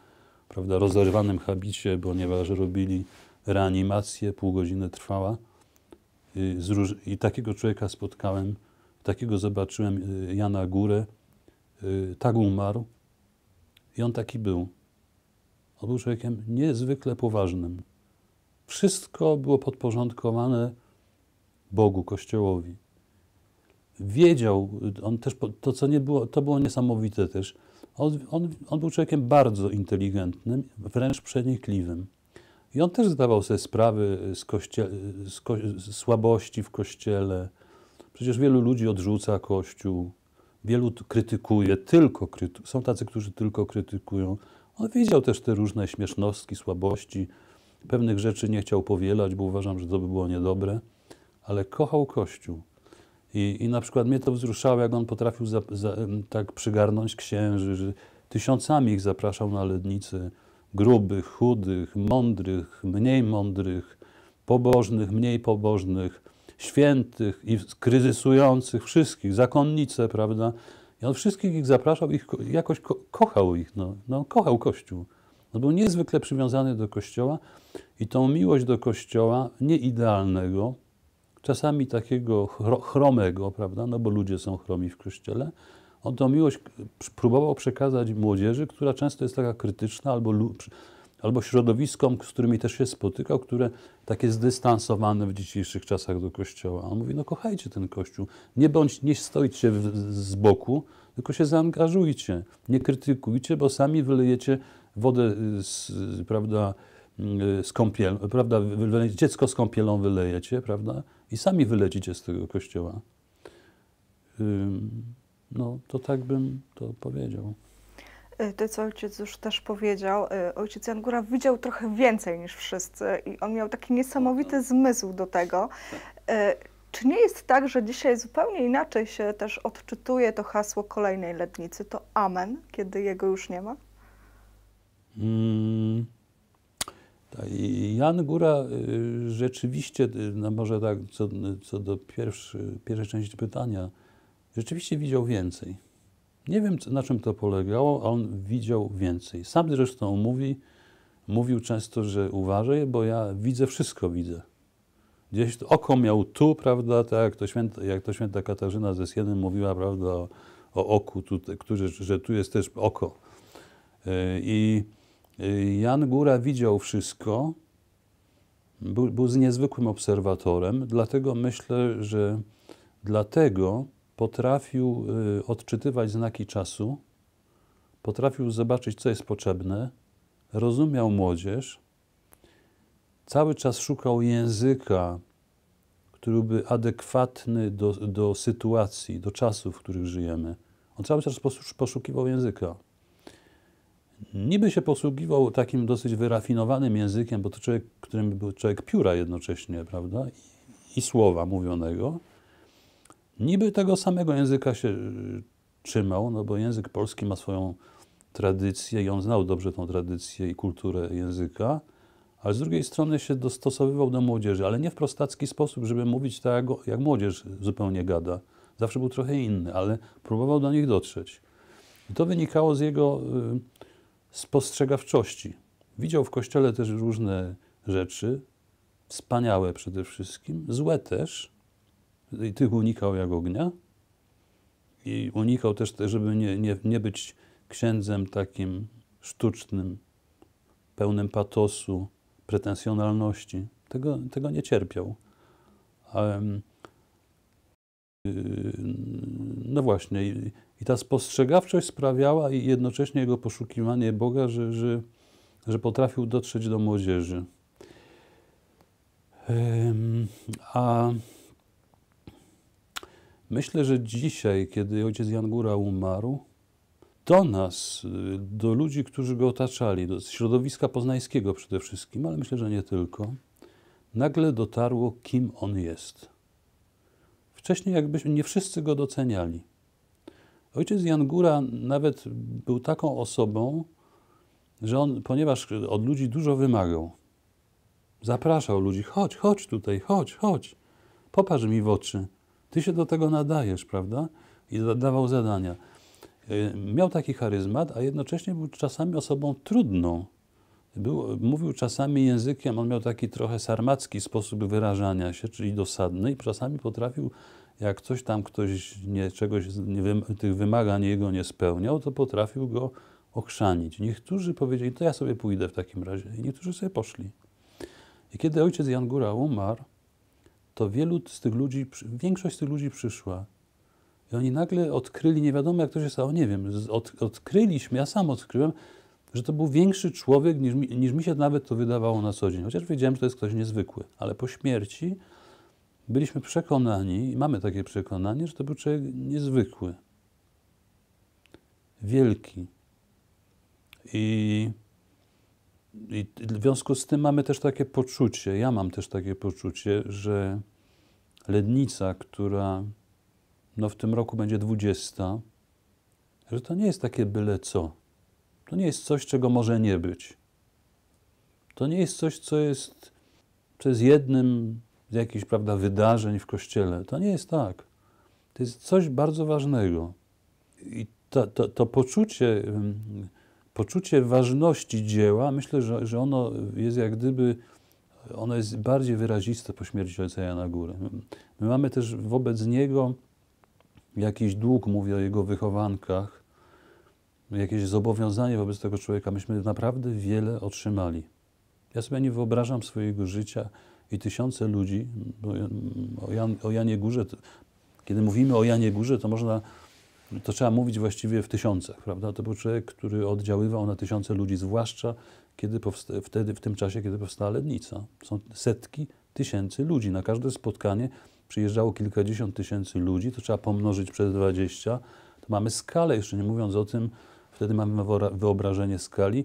prawda, rozerwanym habicie, ponieważ robili reanimację, pół godziny trwała. I takiego człowieka spotkałem, takiego zobaczyłem y, Jana Górę. Y, tak umarł i on taki był. On był człowiekiem niezwykle poważnym. Wszystko było podporządkowane Bogu, Kościołowi. Wiedział, on też, to co nie było, to było niesamowite też. On, on, on był człowiekiem bardzo inteligentnym, wręcz przenikliwym. I on też zdawał sobie sprawy z, kościel, z, ko, z słabości w kościele. Przecież wielu ludzi odrzuca kościół, wielu krytykuje, tylko są tacy, którzy tylko krytykują. On wiedział też te różne śmiesznostki, słabości, Pewnych rzeczy nie chciał powielać, bo uważam, że to by było niedobre, ale kochał Kościół. I, i na przykład mnie to wzruszało, jak on potrafił za, za, tak przygarnąć księży, że tysiącami ich zapraszał na lednicy. Grubych, chudych, mądrych, mniej mądrych, pobożnych, mniej pobożnych, świętych i kryzysujących, wszystkich, zakonnice, prawda? I on wszystkich ich zapraszał, ich jakoś ko kochał ich, no, no, kochał Kościół. On no był niezwykle przywiązany do Kościoła i tą miłość do Kościoła, nieidealnego, czasami takiego chromego, prawda, no bo ludzie są chromi w Kościele, on tą miłość próbował przekazać młodzieży, która często jest taka krytyczna albo, albo środowiskom, z którymi też się spotykał, które takie zdystansowane w dzisiejszych czasach do Kościoła. On mówi, no kochajcie ten Kościół, nie bądź, nie stoicie z boku, tylko się zaangażujcie, nie krytykujcie, bo sami wylejecie wodę y, z, y, prawda, y, z kąpiel, prawda, dziecko z kąpielą wylejecie, prawda, i sami wylecicie z tego kościoła. No, to tak bym to powiedział. To, co ojciec już też powiedział, ojciec Jan Góra widział trochę więcej niż wszyscy i on miał taki niesamowity zmysł do tego. Czy nie jest tak, że dzisiaj zupełnie inaczej się też odczytuje to hasło kolejnej lednicy, to amen, kiedy jego już nie ma? Mm. Jan Góra y, rzeczywiście, y, no może tak, co, co do pierwszy, pierwszej części pytania, rzeczywiście widział więcej. Nie wiem, na czym to polegało, a on widział więcej. Sam zresztą mówi, mówił często, że uważaj, bo ja widzę, wszystko widzę. Gdzieś oko miał tu, prawda, tak jak to święta, jak to święta Katarzyna ze Sieny mówiła, prawda, o, o oku, który, że tu jest też oko. Y, I Jan Góra widział wszystko, był, był niezwykłym obserwatorem, dlatego myślę, że dlatego potrafił y, odczytywać znaki czasu, potrafił zobaczyć, co jest potrzebne, rozumiał młodzież, cały czas szukał języka, który był adekwatny do, do sytuacji, do czasów, w których żyjemy. On cały czas poszukiwał języka niby się posługiwał takim dosyć wyrafinowanym językiem, bo to człowiek, którym był człowiek pióra jednocześnie, prawda, i, i słowa mówionego. Niby tego samego języka się y, trzymał, no bo język polski ma swoją tradycję i on znał dobrze tą tradycję i kulturę języka, ale z drugiej strony się dostosowywał do młodzieży, ale nie w prostacki sposób, żeby mówić tak, jak młodzież zupełnie gada. Zawsze był trochę inny, ale próbował do nich dotrzeć. I to wynikało z jego y, spostrzegawczości. Widział w kościele też różne rzeczy, wspaniałe przede wszystkim, złe też. I tych unikał jak ognia. I unikał też, żeby nie, nie, nie być księdzem takim sztucznym, pełnym patosu, pretensjonalności. Tego, tego nie cierpiał. Ale, Yy, no właśnie, i, ta spostrzegawczość sprawiała i jednocześnie jego poszukiwanie Boga, że, że, że potrafił dotrzeć do młodzieży. A myślę, że dzisiaj, kiedy ojciec Jan Góra umarł, do nas, y, do ludzi, którzy go otaczali, do środowiska poznańskiego przede wszystkim, ale myślę, że nie tylko, nagle dotarło, kim on jest. Wcześniej jakbyśmy nie wszyscy go doceniali. Ojciec Jan Góra nawet był taką osobą, że on, ponieważ od ludzi dużo wymagał, zapraszał ludzi, chodź, chodź tutaj, chodź, chodź, popatrz mi w oczy, ty się do tego nadajesz, prawda? I dawał zadania. Y, miał taki charyzmat, a jednocześnie był czasami osobą trudną, był, mówił czasami językiem, on miał taki trochę sarmacki sposób wyrażania się, czyli dosadny, i czasami potrafił, jak coś tam ktoś nie, czegoś, nie, tych wymagań jego nie spełniał, to potrafił go okrzanić. Niektórzy powiedzieli, to ja sobie pójdę w takim razie, i niektórzy sobie poszli. I kiedy ojciec Jan Góra umarł, to wielu z tych ludzi, większość z tych ludzi przyszła. I oni nagle odkryli, nie wiadomo jak to się stało, nie wiem, od, odkryliśmy, ja sam odkryłem, że to był większy człowiek niż mi, niż mi się nawet to wydawało na co dzień. Chociaż wiedziałem, że to jest ktoś niezwykły, ale po śmierci byliśmy przekonani, i mamy takie przekonanie, że to był człowiek niezwykły, wielki. I, I w związku z tym mamy też takie poczucie, ja mam też takie poczucie, że lednica, która no w tym roku będzie 20, że to nie jest takie byle co to nie jest coś, czego może nie być. To nie jest coś, co jest przez jednym z jakichś prawda, wydarzeń w kościele. To nie jest tak. To jest coś bardzo ważnego. I to, to, to poczucie, poczucie ważności dzieła, myślę, że, że ono jest jak gdyby ono jest bardziej wyraziste po śmierci ojca Jana Góry. My mamy też wobec niego jakiś dług, mówię o jego wychowankach, jakieś zobowiązanie wobec tego człowieka. Myśmy naprawdę wiele otrzymali. Ja sobie nie wyobrażam swojego życia i tysiące ludzi, o, Jan, o Janie Górze, to, kiedy mówimy o Janie Górze, to można, to trzeba mówić właściwie w tysiącach, prawda? To był człowiek, który oddziaływał na tysiące ludzi, zwłaszcza kiedy powsta- wtedy, w tym czasie, kiedy powstała Lednica. Są setki tysięcy ludzi. Na każde spotkanie przyjeżdżało kilkadziesiąt tysięcy ludzi, to trzeba pomnożyć przez 20. To mamy skalę, jeszcze nie mówiąc o tym, Wtedy mamy wyobrażenie skali.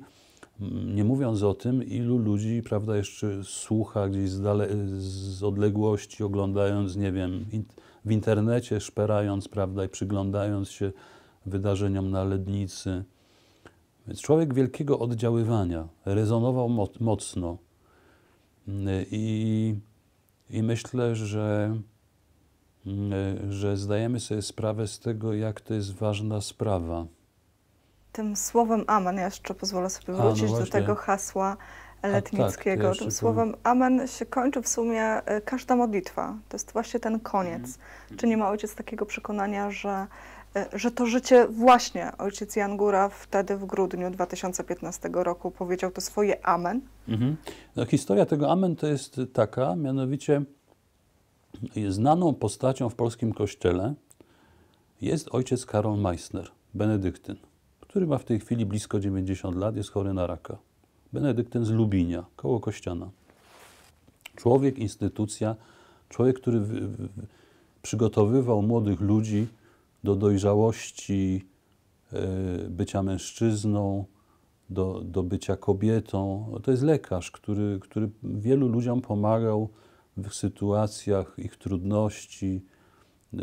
Mm, nie mówiąc o tym, ilu ludzi prawda, jeszcze słucha gdzieś z, dale- z odległości, oglądając, nie wiem, in- w internecie, szperając prawda, i przyglądając się wydarzeniom na lednicy. Więc człowiek wielkiego oddziaływania rezonował mo- mocno. Mm, I, I myślę, że, mm, że zdajemy sobie sprawę z tego, jak to jest ważna sprawa tym słowem amen, ja jeszcze pozwolę sobie wrócić A, no do tego hasła tak, letnickiego. Tak, tym słowem amen się kończy w sumie e, każda modlitwa. To jest właśnie ten koniec. Mhm. Czy nie ma ojciec takiego przekonania, że e, że to życie właśnie ojciec Jan Góra wtedy w grudniu 2015 roku powiedział to swoje amen? Mhm. No, historia tego amen to jest taka, mianowicie znaną postacią w polskim kościele jest ojciec Karol Meissner, benedyktyn który ma w tej chwili blisko 90 lat, jest chory na raka. Benedyktyn z Lubinia, koło Kościana. Człowiek, instytucja, człowiek, który w, w, przygotowywał młodych ludzi do dojrzałości y, bycia mężczyzną, do, do bycia kobietą. To jest lekarz, który, który wielu ludziom pomagał w sytuacjach ich trudności e,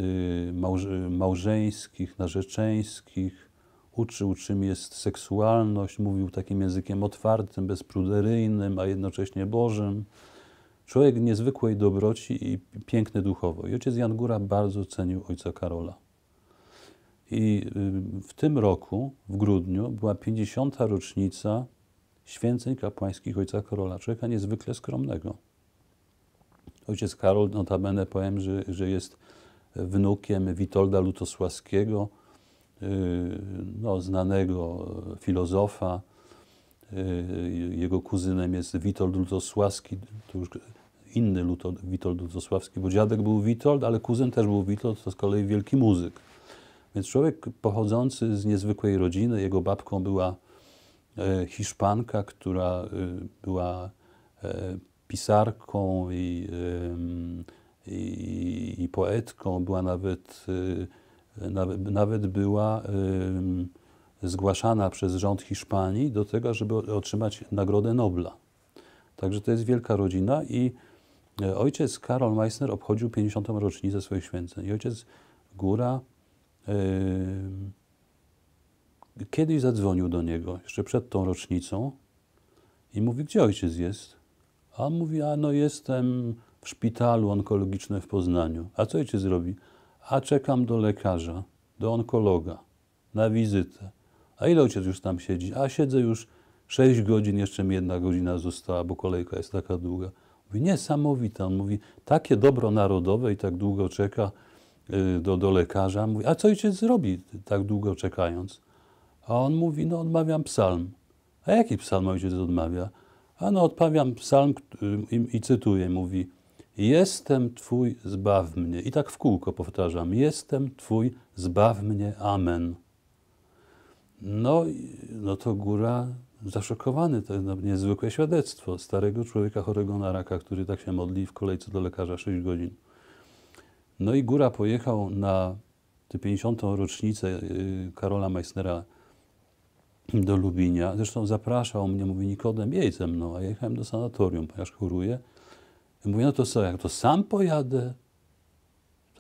małże, małżeńskich, narzeczeńskich, uczył, czym jest seksualność, mówił takim językiem otwartym, bezpruderyjnym, a jednocześnie Bożym. Człowiek niezwykłej dobroci i piękny duchowo. I ojciec Jan Góra bardzo cenił ojca Karola. I y, w tym roku, w grudniu, była 50. rocznica święceń kapłańskich ojca Karola, człowieka niezwykle skromnego. Ojciec Karol, notabene powiem, że, że jest wnukiem Witolda Lutosławskiego, Y, no, znanego filozofa. Y, jego kuzynem jest Witold Lutosławski, to już inny Witold Lutosławski, bo dziadek był Witold, ale kuzyn też był Witold, to z kolei wielki muzyk. Więc człowiek pochodzący z niezwykłej rodziny, jego babką była e, Hiszpanka, która y, była e, pisarką i, i, i poetką, była nawet nawet była zgłaszana przez rząd Hiszpanii do tego, żeby otrzymać Nagrodę Nobla. Także to jest wielka rodzina i e, ojciec Karol Meissner obchodził 50. rocznicę swoich święceń. I ojciec Góra yy, kiedyś zadzwonił do niego, jeszcze przed tą rocznicą i mówi, gdzie ojciec jest? A on mówi, a no jestem w szpitalu onkologicznym w Poznaniu. A co ojciec zrobi? A czekam do lekarza, do onkologa, na wizytę. A ile ojciec już tam siedzi? A siedzę już 6 godzin, jeszcze mi jedna godzina została, bo kolejka jest taka długa. Mówi, niesamowite. On mówi, takie dobro narodowe i tak długo czeka y, do, do lekarza. Mówi, a co ojciec zrobi tak długo czekając? A on mówi, no odmawiam psalm. A jaki psalm ojciec odmawia? A no odmawiam psalm y, i, i cytuję, mówi, Jestem Twój, zbaw mnie. I tak w kółko powtarzam. Jestem Twój, zbaw mnie. Amen. No, no to góra zaszokowany, to jest niezwykłe świadectwo starego człowieka chorego na raka, który tak się modli w kolejce do lekarza 6 godzin. No i góra pojechał na tę 50. rocznicę y, Karola Meissnera do Lubinia. Zresztą zapraszał mnie, mówi Nikodem, jedź ze mną, a jechałem do sanatorium, ponieważ choruję. Mówię, no to co, jak to sam pojadę?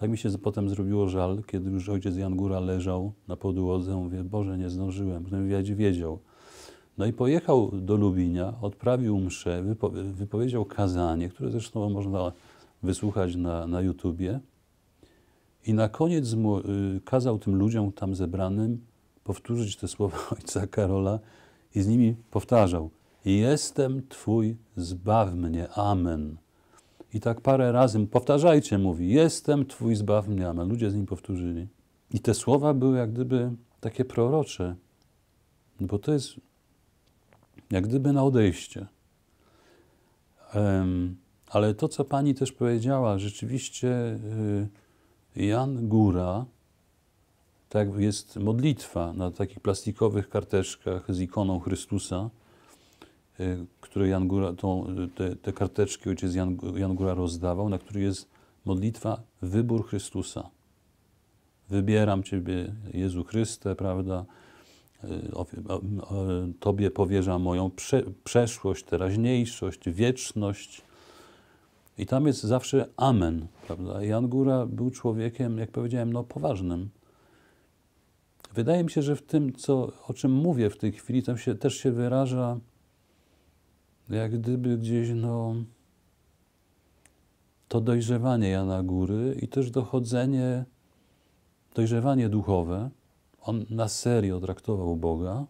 Tak mi się potem zrobiło żal, kiedy już ojciec Jan Góra leżał na podłodze. Mówię, Boże, nie zdążyłem. Potem no wiedział, wiedział. No i pojechał do Lubinia, odprawił mszę, wypo, wypowiedział kazanie, które zresztą można wysłuchać na, na YouTubie. I na koniec mu, y, kazał tym ludziom tam zebranym powtórzyć te słowa ojca Karola i z nimi powtarzał: Jestem Twój, zbaw mnie. Amen. I tak parę razy, powtarzajcie, mówi, jestem Twój zbawniamen. Ludzie z nim powtórzyli. I te słowa były jak gdyby takie prorocze, bo to jest jak gdyby na odejście. Um, ale to, co pani też powiedziała, rzeczywiście y, Jan Góra, tak jest modlitwa na takich plastikowych karteczkach z ikoną Chrystusa, y, które Jan Góra, tą, te, te, karteczki ojciec Jan, Jan Góra rozdawał, na której jest modlitwa Wybór Chrystusa. Wybieram Ciebie, Jezu Chryste, prawda? E, Tobie powierzam moją prze, przeszłość, teraźniejszość, wieczność. I tam jest zawsze Amen, prawda? Jan Góra był człowiekiem, jak powiedziałem, no poważnym. Wydaje mi się, że w tym, co, o czym mówię w tej chwili, tam się, też się wyraża no jak gdyby gdzieś no, to dojrzewanie Jana Góry i też dochodzenie, dojrzewanie duchowe. On na serio traktował Boga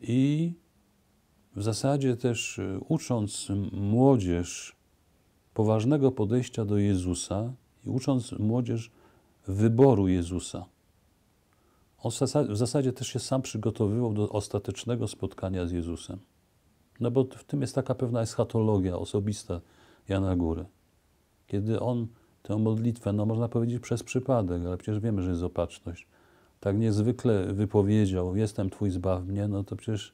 i w zasadzie też y, ucząc młodzież poważnego podejścia do Jezusa i ucząc młodzież wyboru Jezusa. On w zasadzie też się sam przygotowywał do ostatecznego spotkania z Jezusem. No bo w tym jest taka pewna eschatologia osobista Jana Góry. Kiedy on tę modlitwę, no można powiedzieć przez przypadek, ale przecież wiemy, że jest opatrzność, tak niezwykle wypowiedział, jestem Twój, zbaw mnie, no to przecież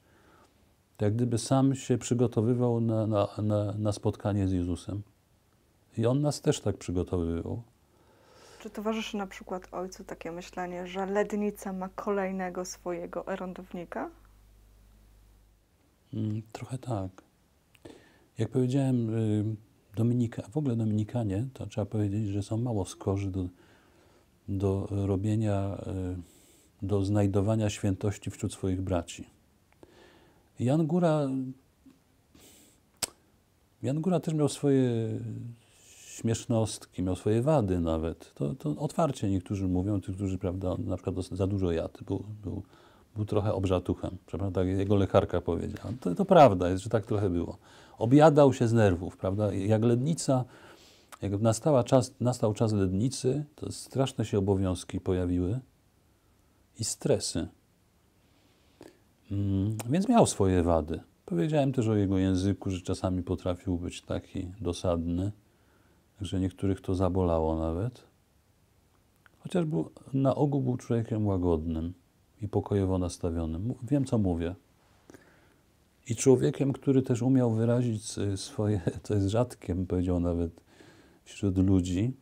jak gdyby sam się przygotowywał na, na, na, na spotkanie z Jezusem. I On nas też tak przygotowywał. Czy towarzyszy na przykład ojcu takie myślenie, że lednica ma kolejnego swojego erondownika? Mm, trochę tak. Jak powiedziałem, y, Dominika, w ogóle Dominikanie, to trzeba powiedzieć, że są mało skorzy do, do robienia, y, do znajdowania świętości wśród swoich braci. Jan Góra, Jan Góra też miał swoje śmiesznostki, miał swoje wady nawet. To, to otwarcie niektórzy mówią, tych którzy, prawda, na przykład za dużo jadł, był, był był trochę obrzatuchem, tak Jego lekarka powiedziała. No to, to prawda jest, że tak trochę było. Objadał się z nerwów, prawda? Jak lednica, jak nastała czas, nastał czas lednicy, to straszne się obowiązki pojawiły i stresy. Mm, więc miał swoje wady. Powiedziałem też o jego języku, że czasami potrafił być taki dosadny, że niektórych to zabolało nawet. Chociaż był, na ogół był człowiekiem łagodnym i pokojowo nastawionym. Wiem, co mówię. I człowiekiem, który też umiał wyrazić swoje, co jest rzadkiem, powiedział nawet wśród ludzi,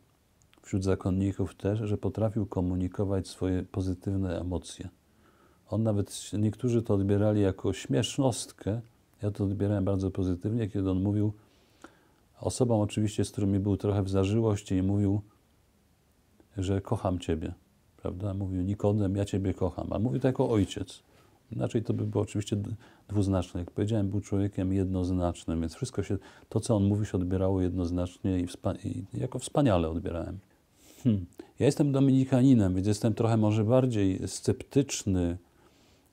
wśród zakonników też, że potrafił komunikować swoje pozytywne emocje. On nawet, niektórzy to odbierali jako śmiesznostkę, ja to odbierałem bardzo pozytywnie, kiedy on mówił osobom oczywiście, z którymi był trochę w zażyłości i mówił, że kocham Ciebie prawda? Mówił Nikodem, ja Ciebie kocham, a mówił to jako ojciec. Inaczej to by było oczywiście dwuznaczne. Jak powiedziałem, był człowiekiem jednoznacznym, więc wszystko się, to co on mówi się odbierało jednoznacznie i, i jako wspaniale odbierałem. Hmm. Ja jestem dominikaninem, więc jestem trochę może bardziej sceptyczny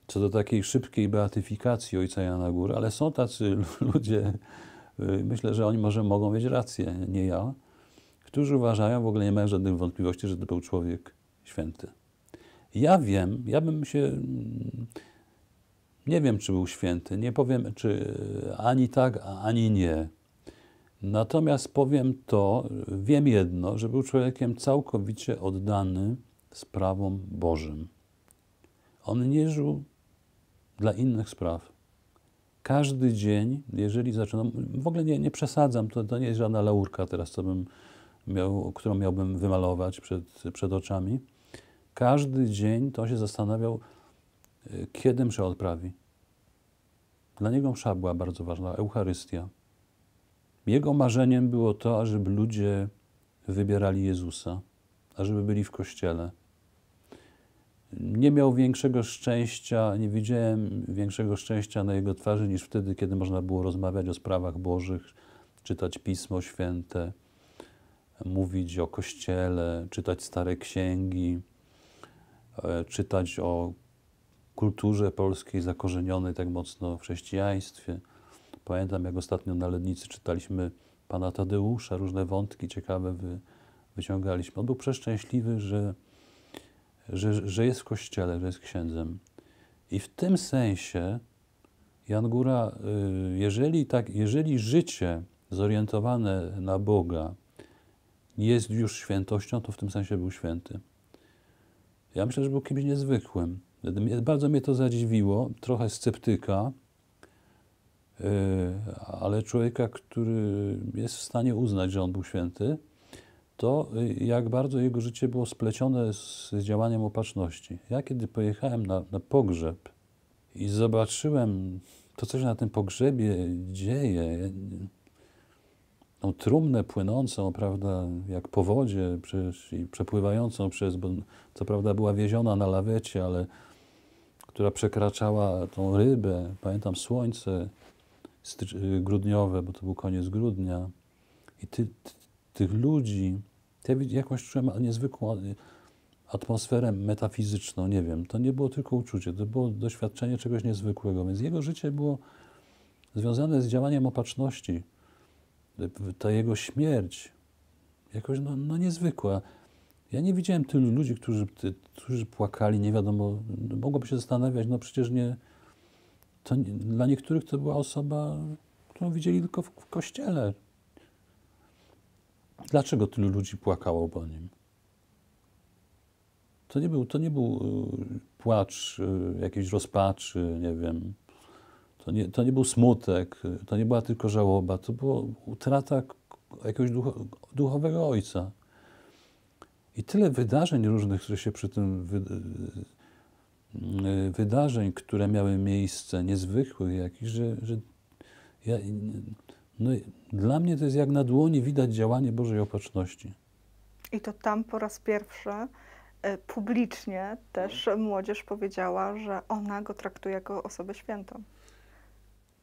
co do takiej szybkiej beatyfikacji ojca Jana Góry, ale są tacy ludzie, y, myślę, że oni może mogą mieć rację, nie ja, którzy uważają, w ogóle nie mają żadnych wątpliwości, że to był człowiek święty. Ja wiem, ja bym się. Nie wiem, czy był święty. Nie powiem, czy ani tak, ani nie. Natomiast powiem to, wiem jedno, że był człowiekiem całkowicie oddany sprawom Bożym. On nie żył dla innych spraw. Każdy dzień, jeżeli zaczynam, w ogóle nie, nie przesadzam, to, to nie jest żadna laurka teraz, co bym miał, którą miałbym wymalować przed, przed oczami każdy dzień to się zastanawiał, y, kiedy mszę odprawi. Dla niego msza była bardzo ważna, Eucharystia. Jego marzeniem było to, ażeby ludzie wybierali Jezusa, ażeby byli w kościele. Nie miał większego szczęścia, nie widziałem większego szczęścia na jego twarzy niż wtedy, kiedy można było rozmawiać o sprawach Bożych, czytać Pismo Święte, mówić o kościele, czytać stare księgi, E, czytać o kulturze polskiej zakorzenionej tak mocno w chrześcijaństwie. Pamiętam, jak ostatnio na Lednicy czytaliśmy pana Tadeusza, różne wątki ciekawe wy, wyciągaliśmy. On był przeszczęśliwy, że, że, że jest w kościele, że jest księdzem. I w tym sensie Jan Góra, y, jeżeli, tak, jeżeli życie zorientowane na Boga jest już świętością, to w tym sensie był święty. Ja myślę, że był kimś niezwykłym. Bardzo mnie to zadziwiło, trochę sceptyka, e, ale człowieka, który jest w stanie uznać, że on był święty, to e, jak bardzo jego życie było splecione z działaniem opatrzności. Ja kiedy pojechałem na, na pogrzeb i zobaczyłem to, co się na tym pogrzebie dzieje, tą trumnę płynącą, prawda, jak po wodzie, przecież i przepływającą przez, bo co prawda była wieziona na lawecie, ale która przekraczała tą rybę, pamiętam słońce grudniowe, bo to był koniec grudnia i ty, ty, tych ludzi, ja jakąś czułem niezwykłą atmosferę metafizyczną, nie wiem, to nie było tylko uczucie, to było doświadczenie czegoś niezwykłego, więc jego życie było związane z działaniem opatrzności, ta jego śmierć jakoś no, no niezwykła. Ja nie widziałem tylu ludzi, którzy, ty, którzy płakali, nie wiadomo, mogłoby się zastanawiać, no przecież nie, to nie, dla niektórych to była osoba, którą widzieli tylko w, w kościele. Dlaczego tylu ludzi płakało po nim? To nie był, to nie był y, płacz y, jakiejś rozpaczy, nie wiem, to nie, to nie był smutek, to nie była tylko żałoba, to była utrata jakiegoś ducho, duchowego ojca. I tyle wydarzeń różnych, które się przy tym wy, y, wydarzeń, które miały miejsce, niezwykłych jakichś, że, że ja, no, dla mnie to jest jak na dłoni widać działanie Bożej Opatrzności. I to tam po raz pierwszy y, publicznie też młodzież powiedziała, że ona go traktuje jako osobę świętą.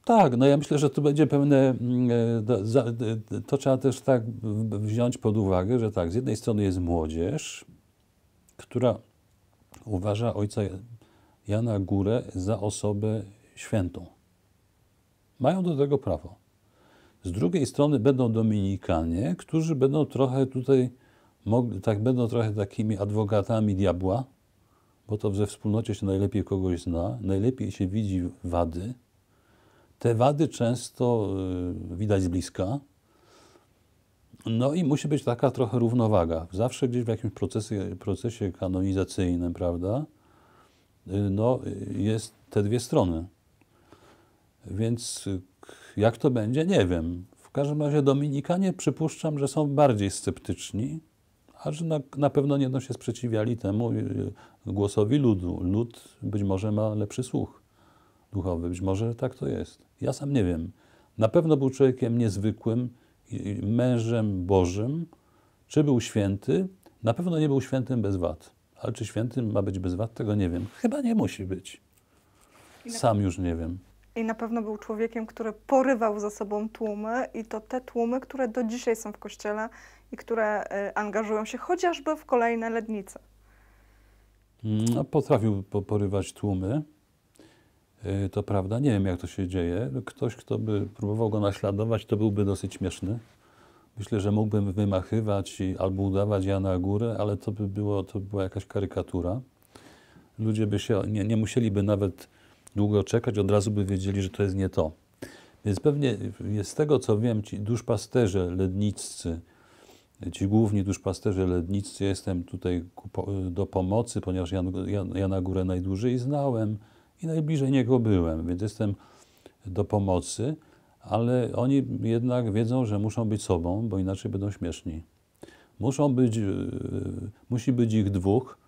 Tak, no ja myślę, że tu będzie pewne, mm, e, to trzeba też tak wziąć pod uwagę, że tak, z jednej strony jest młodzież, która uważa ojca Jana Górę za osobę świętą. Mają do tego prawo. Z drugiej strony będą Dominikanie, którzy będą trochę tutaj, tak będą trochę takimi adwokatami diabła, bo to ze wspólnocie się najlepiej kogoś zna, najlepiej się widzi wady, te wady często y, widać z bliska. No i musi być taka trochę równowaga. Zawsze gdzieś w jakimś procesie, procesie kanonizacyjnym, prawda, y, no y, jest te dwie strony. Więc jak to będzie, nie wiem. W każdym razie Dominikanie przypuszczam, że są bardziej sceptyczni, a że na, na pewno nie będą się sprzeciwiali temu głosowi ludu. Lud być może ma lepszy słuch duchowy. Być może tak to jest. Ja sam nie wiem. Na pewno był człowiekiem niezwykłym, mężem Bożym. Czy był święty? Na pewno nie był świętym bez wad. Ale czy świętym ma być bez wad, tego nie wiem. Chyba nie musi być. Sam już nie wiem. I na pewno był człowiekiem, który porywał za sobą tłumy, i to te tłumy, które do dzisiaj są w kościele i które y, angażują się chociażby w kolejne lednice. Mm, no, potrafił porywać tłumy. Y, to prawda, nie wiem jak to się dzieje. Ktoś, kto by próbował go naśladować, to byłby dosyć śmieszny. Myślę, że mógłbym wymachywać i, albo udawać Jana Górę, ale to by było, to by była jakaś karykatura. Ludzie by się, nie, nie musieliby nawet długo czekać, od razu by wiedzieli, że to jest nie to. Więc pewnie z tego, co wiem, ci duszpasterze ledniccy, ci główni duszpasterze ledniccy, jestem tutaj do pomocy, ponieważ ja Jan, Jana Górę najdłużej znałem i najbliżej niego byłem, więc jestem do pomocy, ale oni jednak wiedzą, że muszą być sobą, bo inaczej będą śmieszni. Muszą być, e, musi być ich dwóch,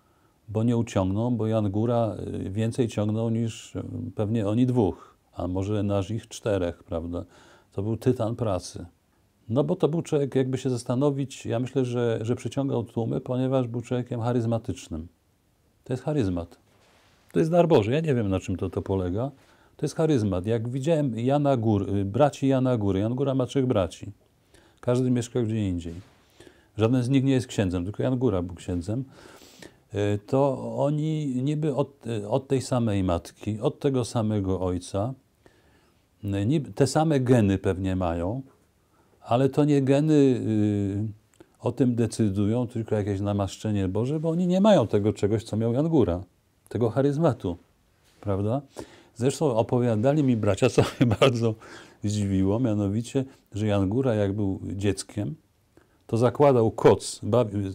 bo nie uciągną, bo Jan Góra e, więcej ciągnął niż e, pewnie oni dwóch, a może nasz ich czterech, prawda? To był tytan pracy. No bo to był człowiek, jakby się zastanowić, ja myślę, że, że przyciągał tłumy, ponieważ był człowiekiem charyzmatycznym. To jest charyzmat. To jest dar Boży. Ja nie wiem, na czym to, to polega. To jest charyzmat. Jak widziałem Jana Gór, y, braci Jana Góry. Jan Góra ma trzech braci. Każdy mieszka gdzie indziej. Żaden z nich nie jest księdzem, tylko Jan Góra był księdzem. Y, to oni niby od, y, od tej samej matki, od tego samego ojca, te same geny pewnie mają, ale to nie geny o tym decydują, tylko jakieś namaszczenie Boże, bo oni nie mają tego czegoś, co miał Jan Góra tego charyzmatu, prawda? Zresztą opowiadali mi bracia, co mnie bardzo zdziwiło, mianowicie, że Jan Góra, jak był dzieckiem, to zakładał koc,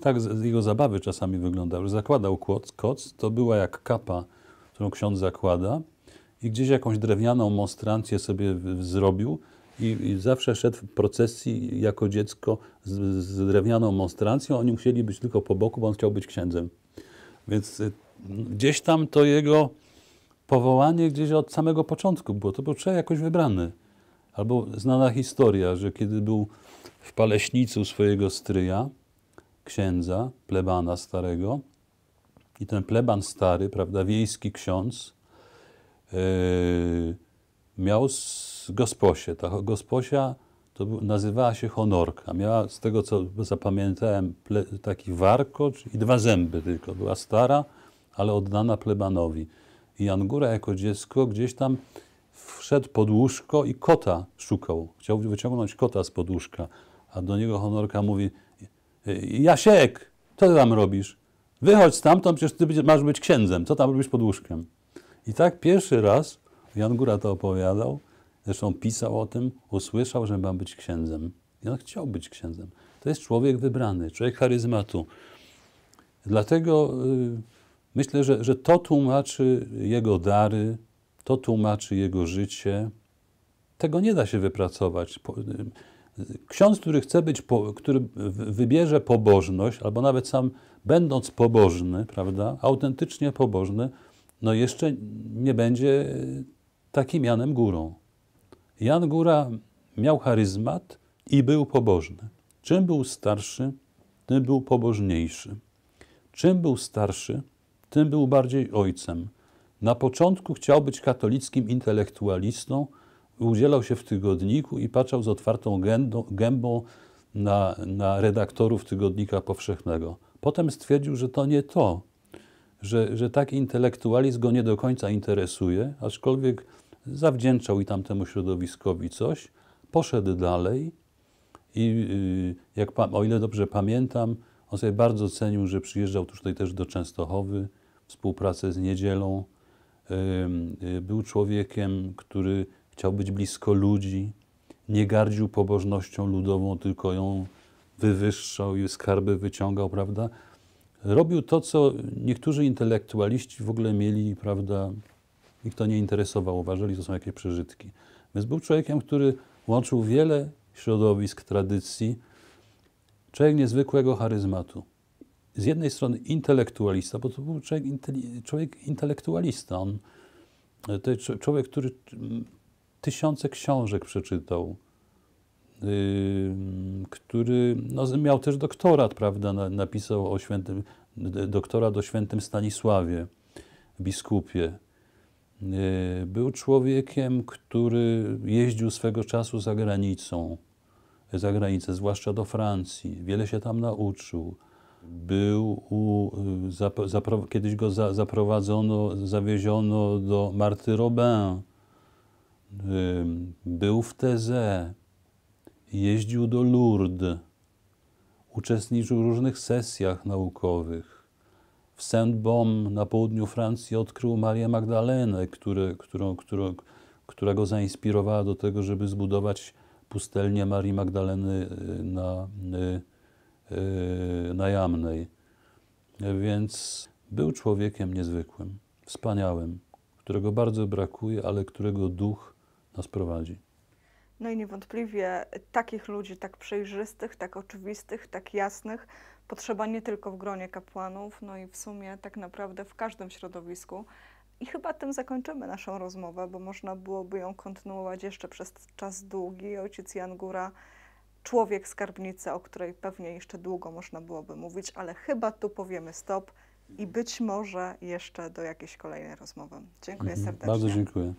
tak jego zabawy czasami wyglądały, że zakładał koc, koc, to była jak kapa, którą ksiądz zakłada i gdzieś jakąś drewnianą monstrancję sobie zrobił i, i zawsze szedł w procesji jako dziecko z, z drewnianą monstrancją, oni musieli być tylko po boku, bo on chciał być księdzem. Więc y, gdzieś tam to jego powołanie gdzieś od samego początku było. To był człowiek jakoś wybrany. Albo znana historia, że kiedy był w Paleśnicu swojego stryja, księdza, plebana starego, i ten pleban stary, prawda, wiejski ksiądz, yy, miał z gosposie. Ta gosposia to nazywała się honorka. Miała, z tego co zapamiętałem, ple, taki warkocz i dwa zęby tylko. Była stara, ale oddana plebanowi. I Jan Góra jako dziecko gdzieś tam wszedł pod łóżko i kota szukał. Chciał wyciągnąć kota z pod łóżka, a do niego honorka mówi: Jasiek, co ty tam robisz? Wychodź stamtąd, przecież ty masz być księdzem. Co tam robisz pod łóżkiem? I tak pierwszy raz Jan Góra to opowiadał, zresztą pisał o tym, usłyszał, że mam być księdzem. I on chciał być księdzem. To jest człowiek wybrany, człowiek charyzmatu. Dlatego. Yy, Myślę, że, że to tłumaczy jego dary, to tłumaczy jego życie. Tego nie da się wypracować. Ksiądz, który chce być, który wybierze pobożność, albo nawet sam będąc pobożny, prawda, autentycznie pobożny, no jeszcze nie będzie takim Janem Górą. Jan Góra miał charyzmat i był pobożny. Czym był starszy, tym był pobożniejszy. Czym był starszy, tym był bardziej ojcem. Na początku chciał być katolickim intelektualistą, udzielał się w tygodniku i patrzał z otwartą gębą na, na redaktorów Tygodnika Powszechnego. Potem stwierdził, że to nie to, że, że taki intelektualizm go nie do końca interesuje, aczkolwiek zawdzięczał i tamtemu środowiskowi coś. Poszedł dalej i, y, jak, o ile dobrze pamiętam, on sobie bardzo cenił, że przyjeżdżał tutaj też do Częstochowy, współpracę z niedzielą. Y, był człowiekiem, który chciał być blisko ludzi, nie gardził pobożnością ludową, tylko ją wywyższał i skarby wyciągał, prawda? Robił to, co niektórzy intelektualiści w ogóle mieli, prawda? Ich to nie interesowało, uważali, że to są jakieś przeżytki. Więc był człowiekiem, który łączył wiele środowisk, tradycji, Człowiek niezwykłego charyzmatu. Z jednej strony intelektualista, bo to był człowiek, człowiek intelektualista. On, e, to jest człowiek, który mm, tysiące książek przeczytał, yy, który no, miał też doktorat, prawda, napisał o świętym, doktorat o świętym Stanisławie, biskupie. Yy, był człowiekiem, który jeździł swego czasu za granicą za granicę, zwłaszcza do Francji. Wiele się tam nauczył. Był u, y, zapro, kiedyś go za, zaprowadzono, zawieziono do Marty Robin. Był w Teze, jeździł do Lourdes, uczestniczył w różnych sesjach naukowych. W Saint-Baume na południu Francji odkrył Marię Magdalenę, które, którą, którą, która go zainspirowała do tego, żeby zbudować pustelnię Marii Magdaleny y, na, y, y, na Jamnej. Więc był człowiekiem niezwykłym, wspaniałym, którego bardzo brakuje, ale którego duch nas prowadzi. No i niewątpliwie takich ludzi, tak przejrzystych, tak oczywistych, tak jasnych, potrzeba nie tylko w gronie kapłanów, no i w sumie tak naprawdę w każdym środowisku. I chyba tym zakończymy naszą rozmowę, bo można byłoby ją kontynuować jeszcze przez czas długi. Ojciec Jan Góra, człowiek Skarbnicy, o której pewnie jeszcze długo można byłoby mówić, ale chyba tu powiemy stop i być może jeszcze do jakiejś kolejnej rozmowy. Dziękuję mhm. serdecznie. Bardzo dziękuję.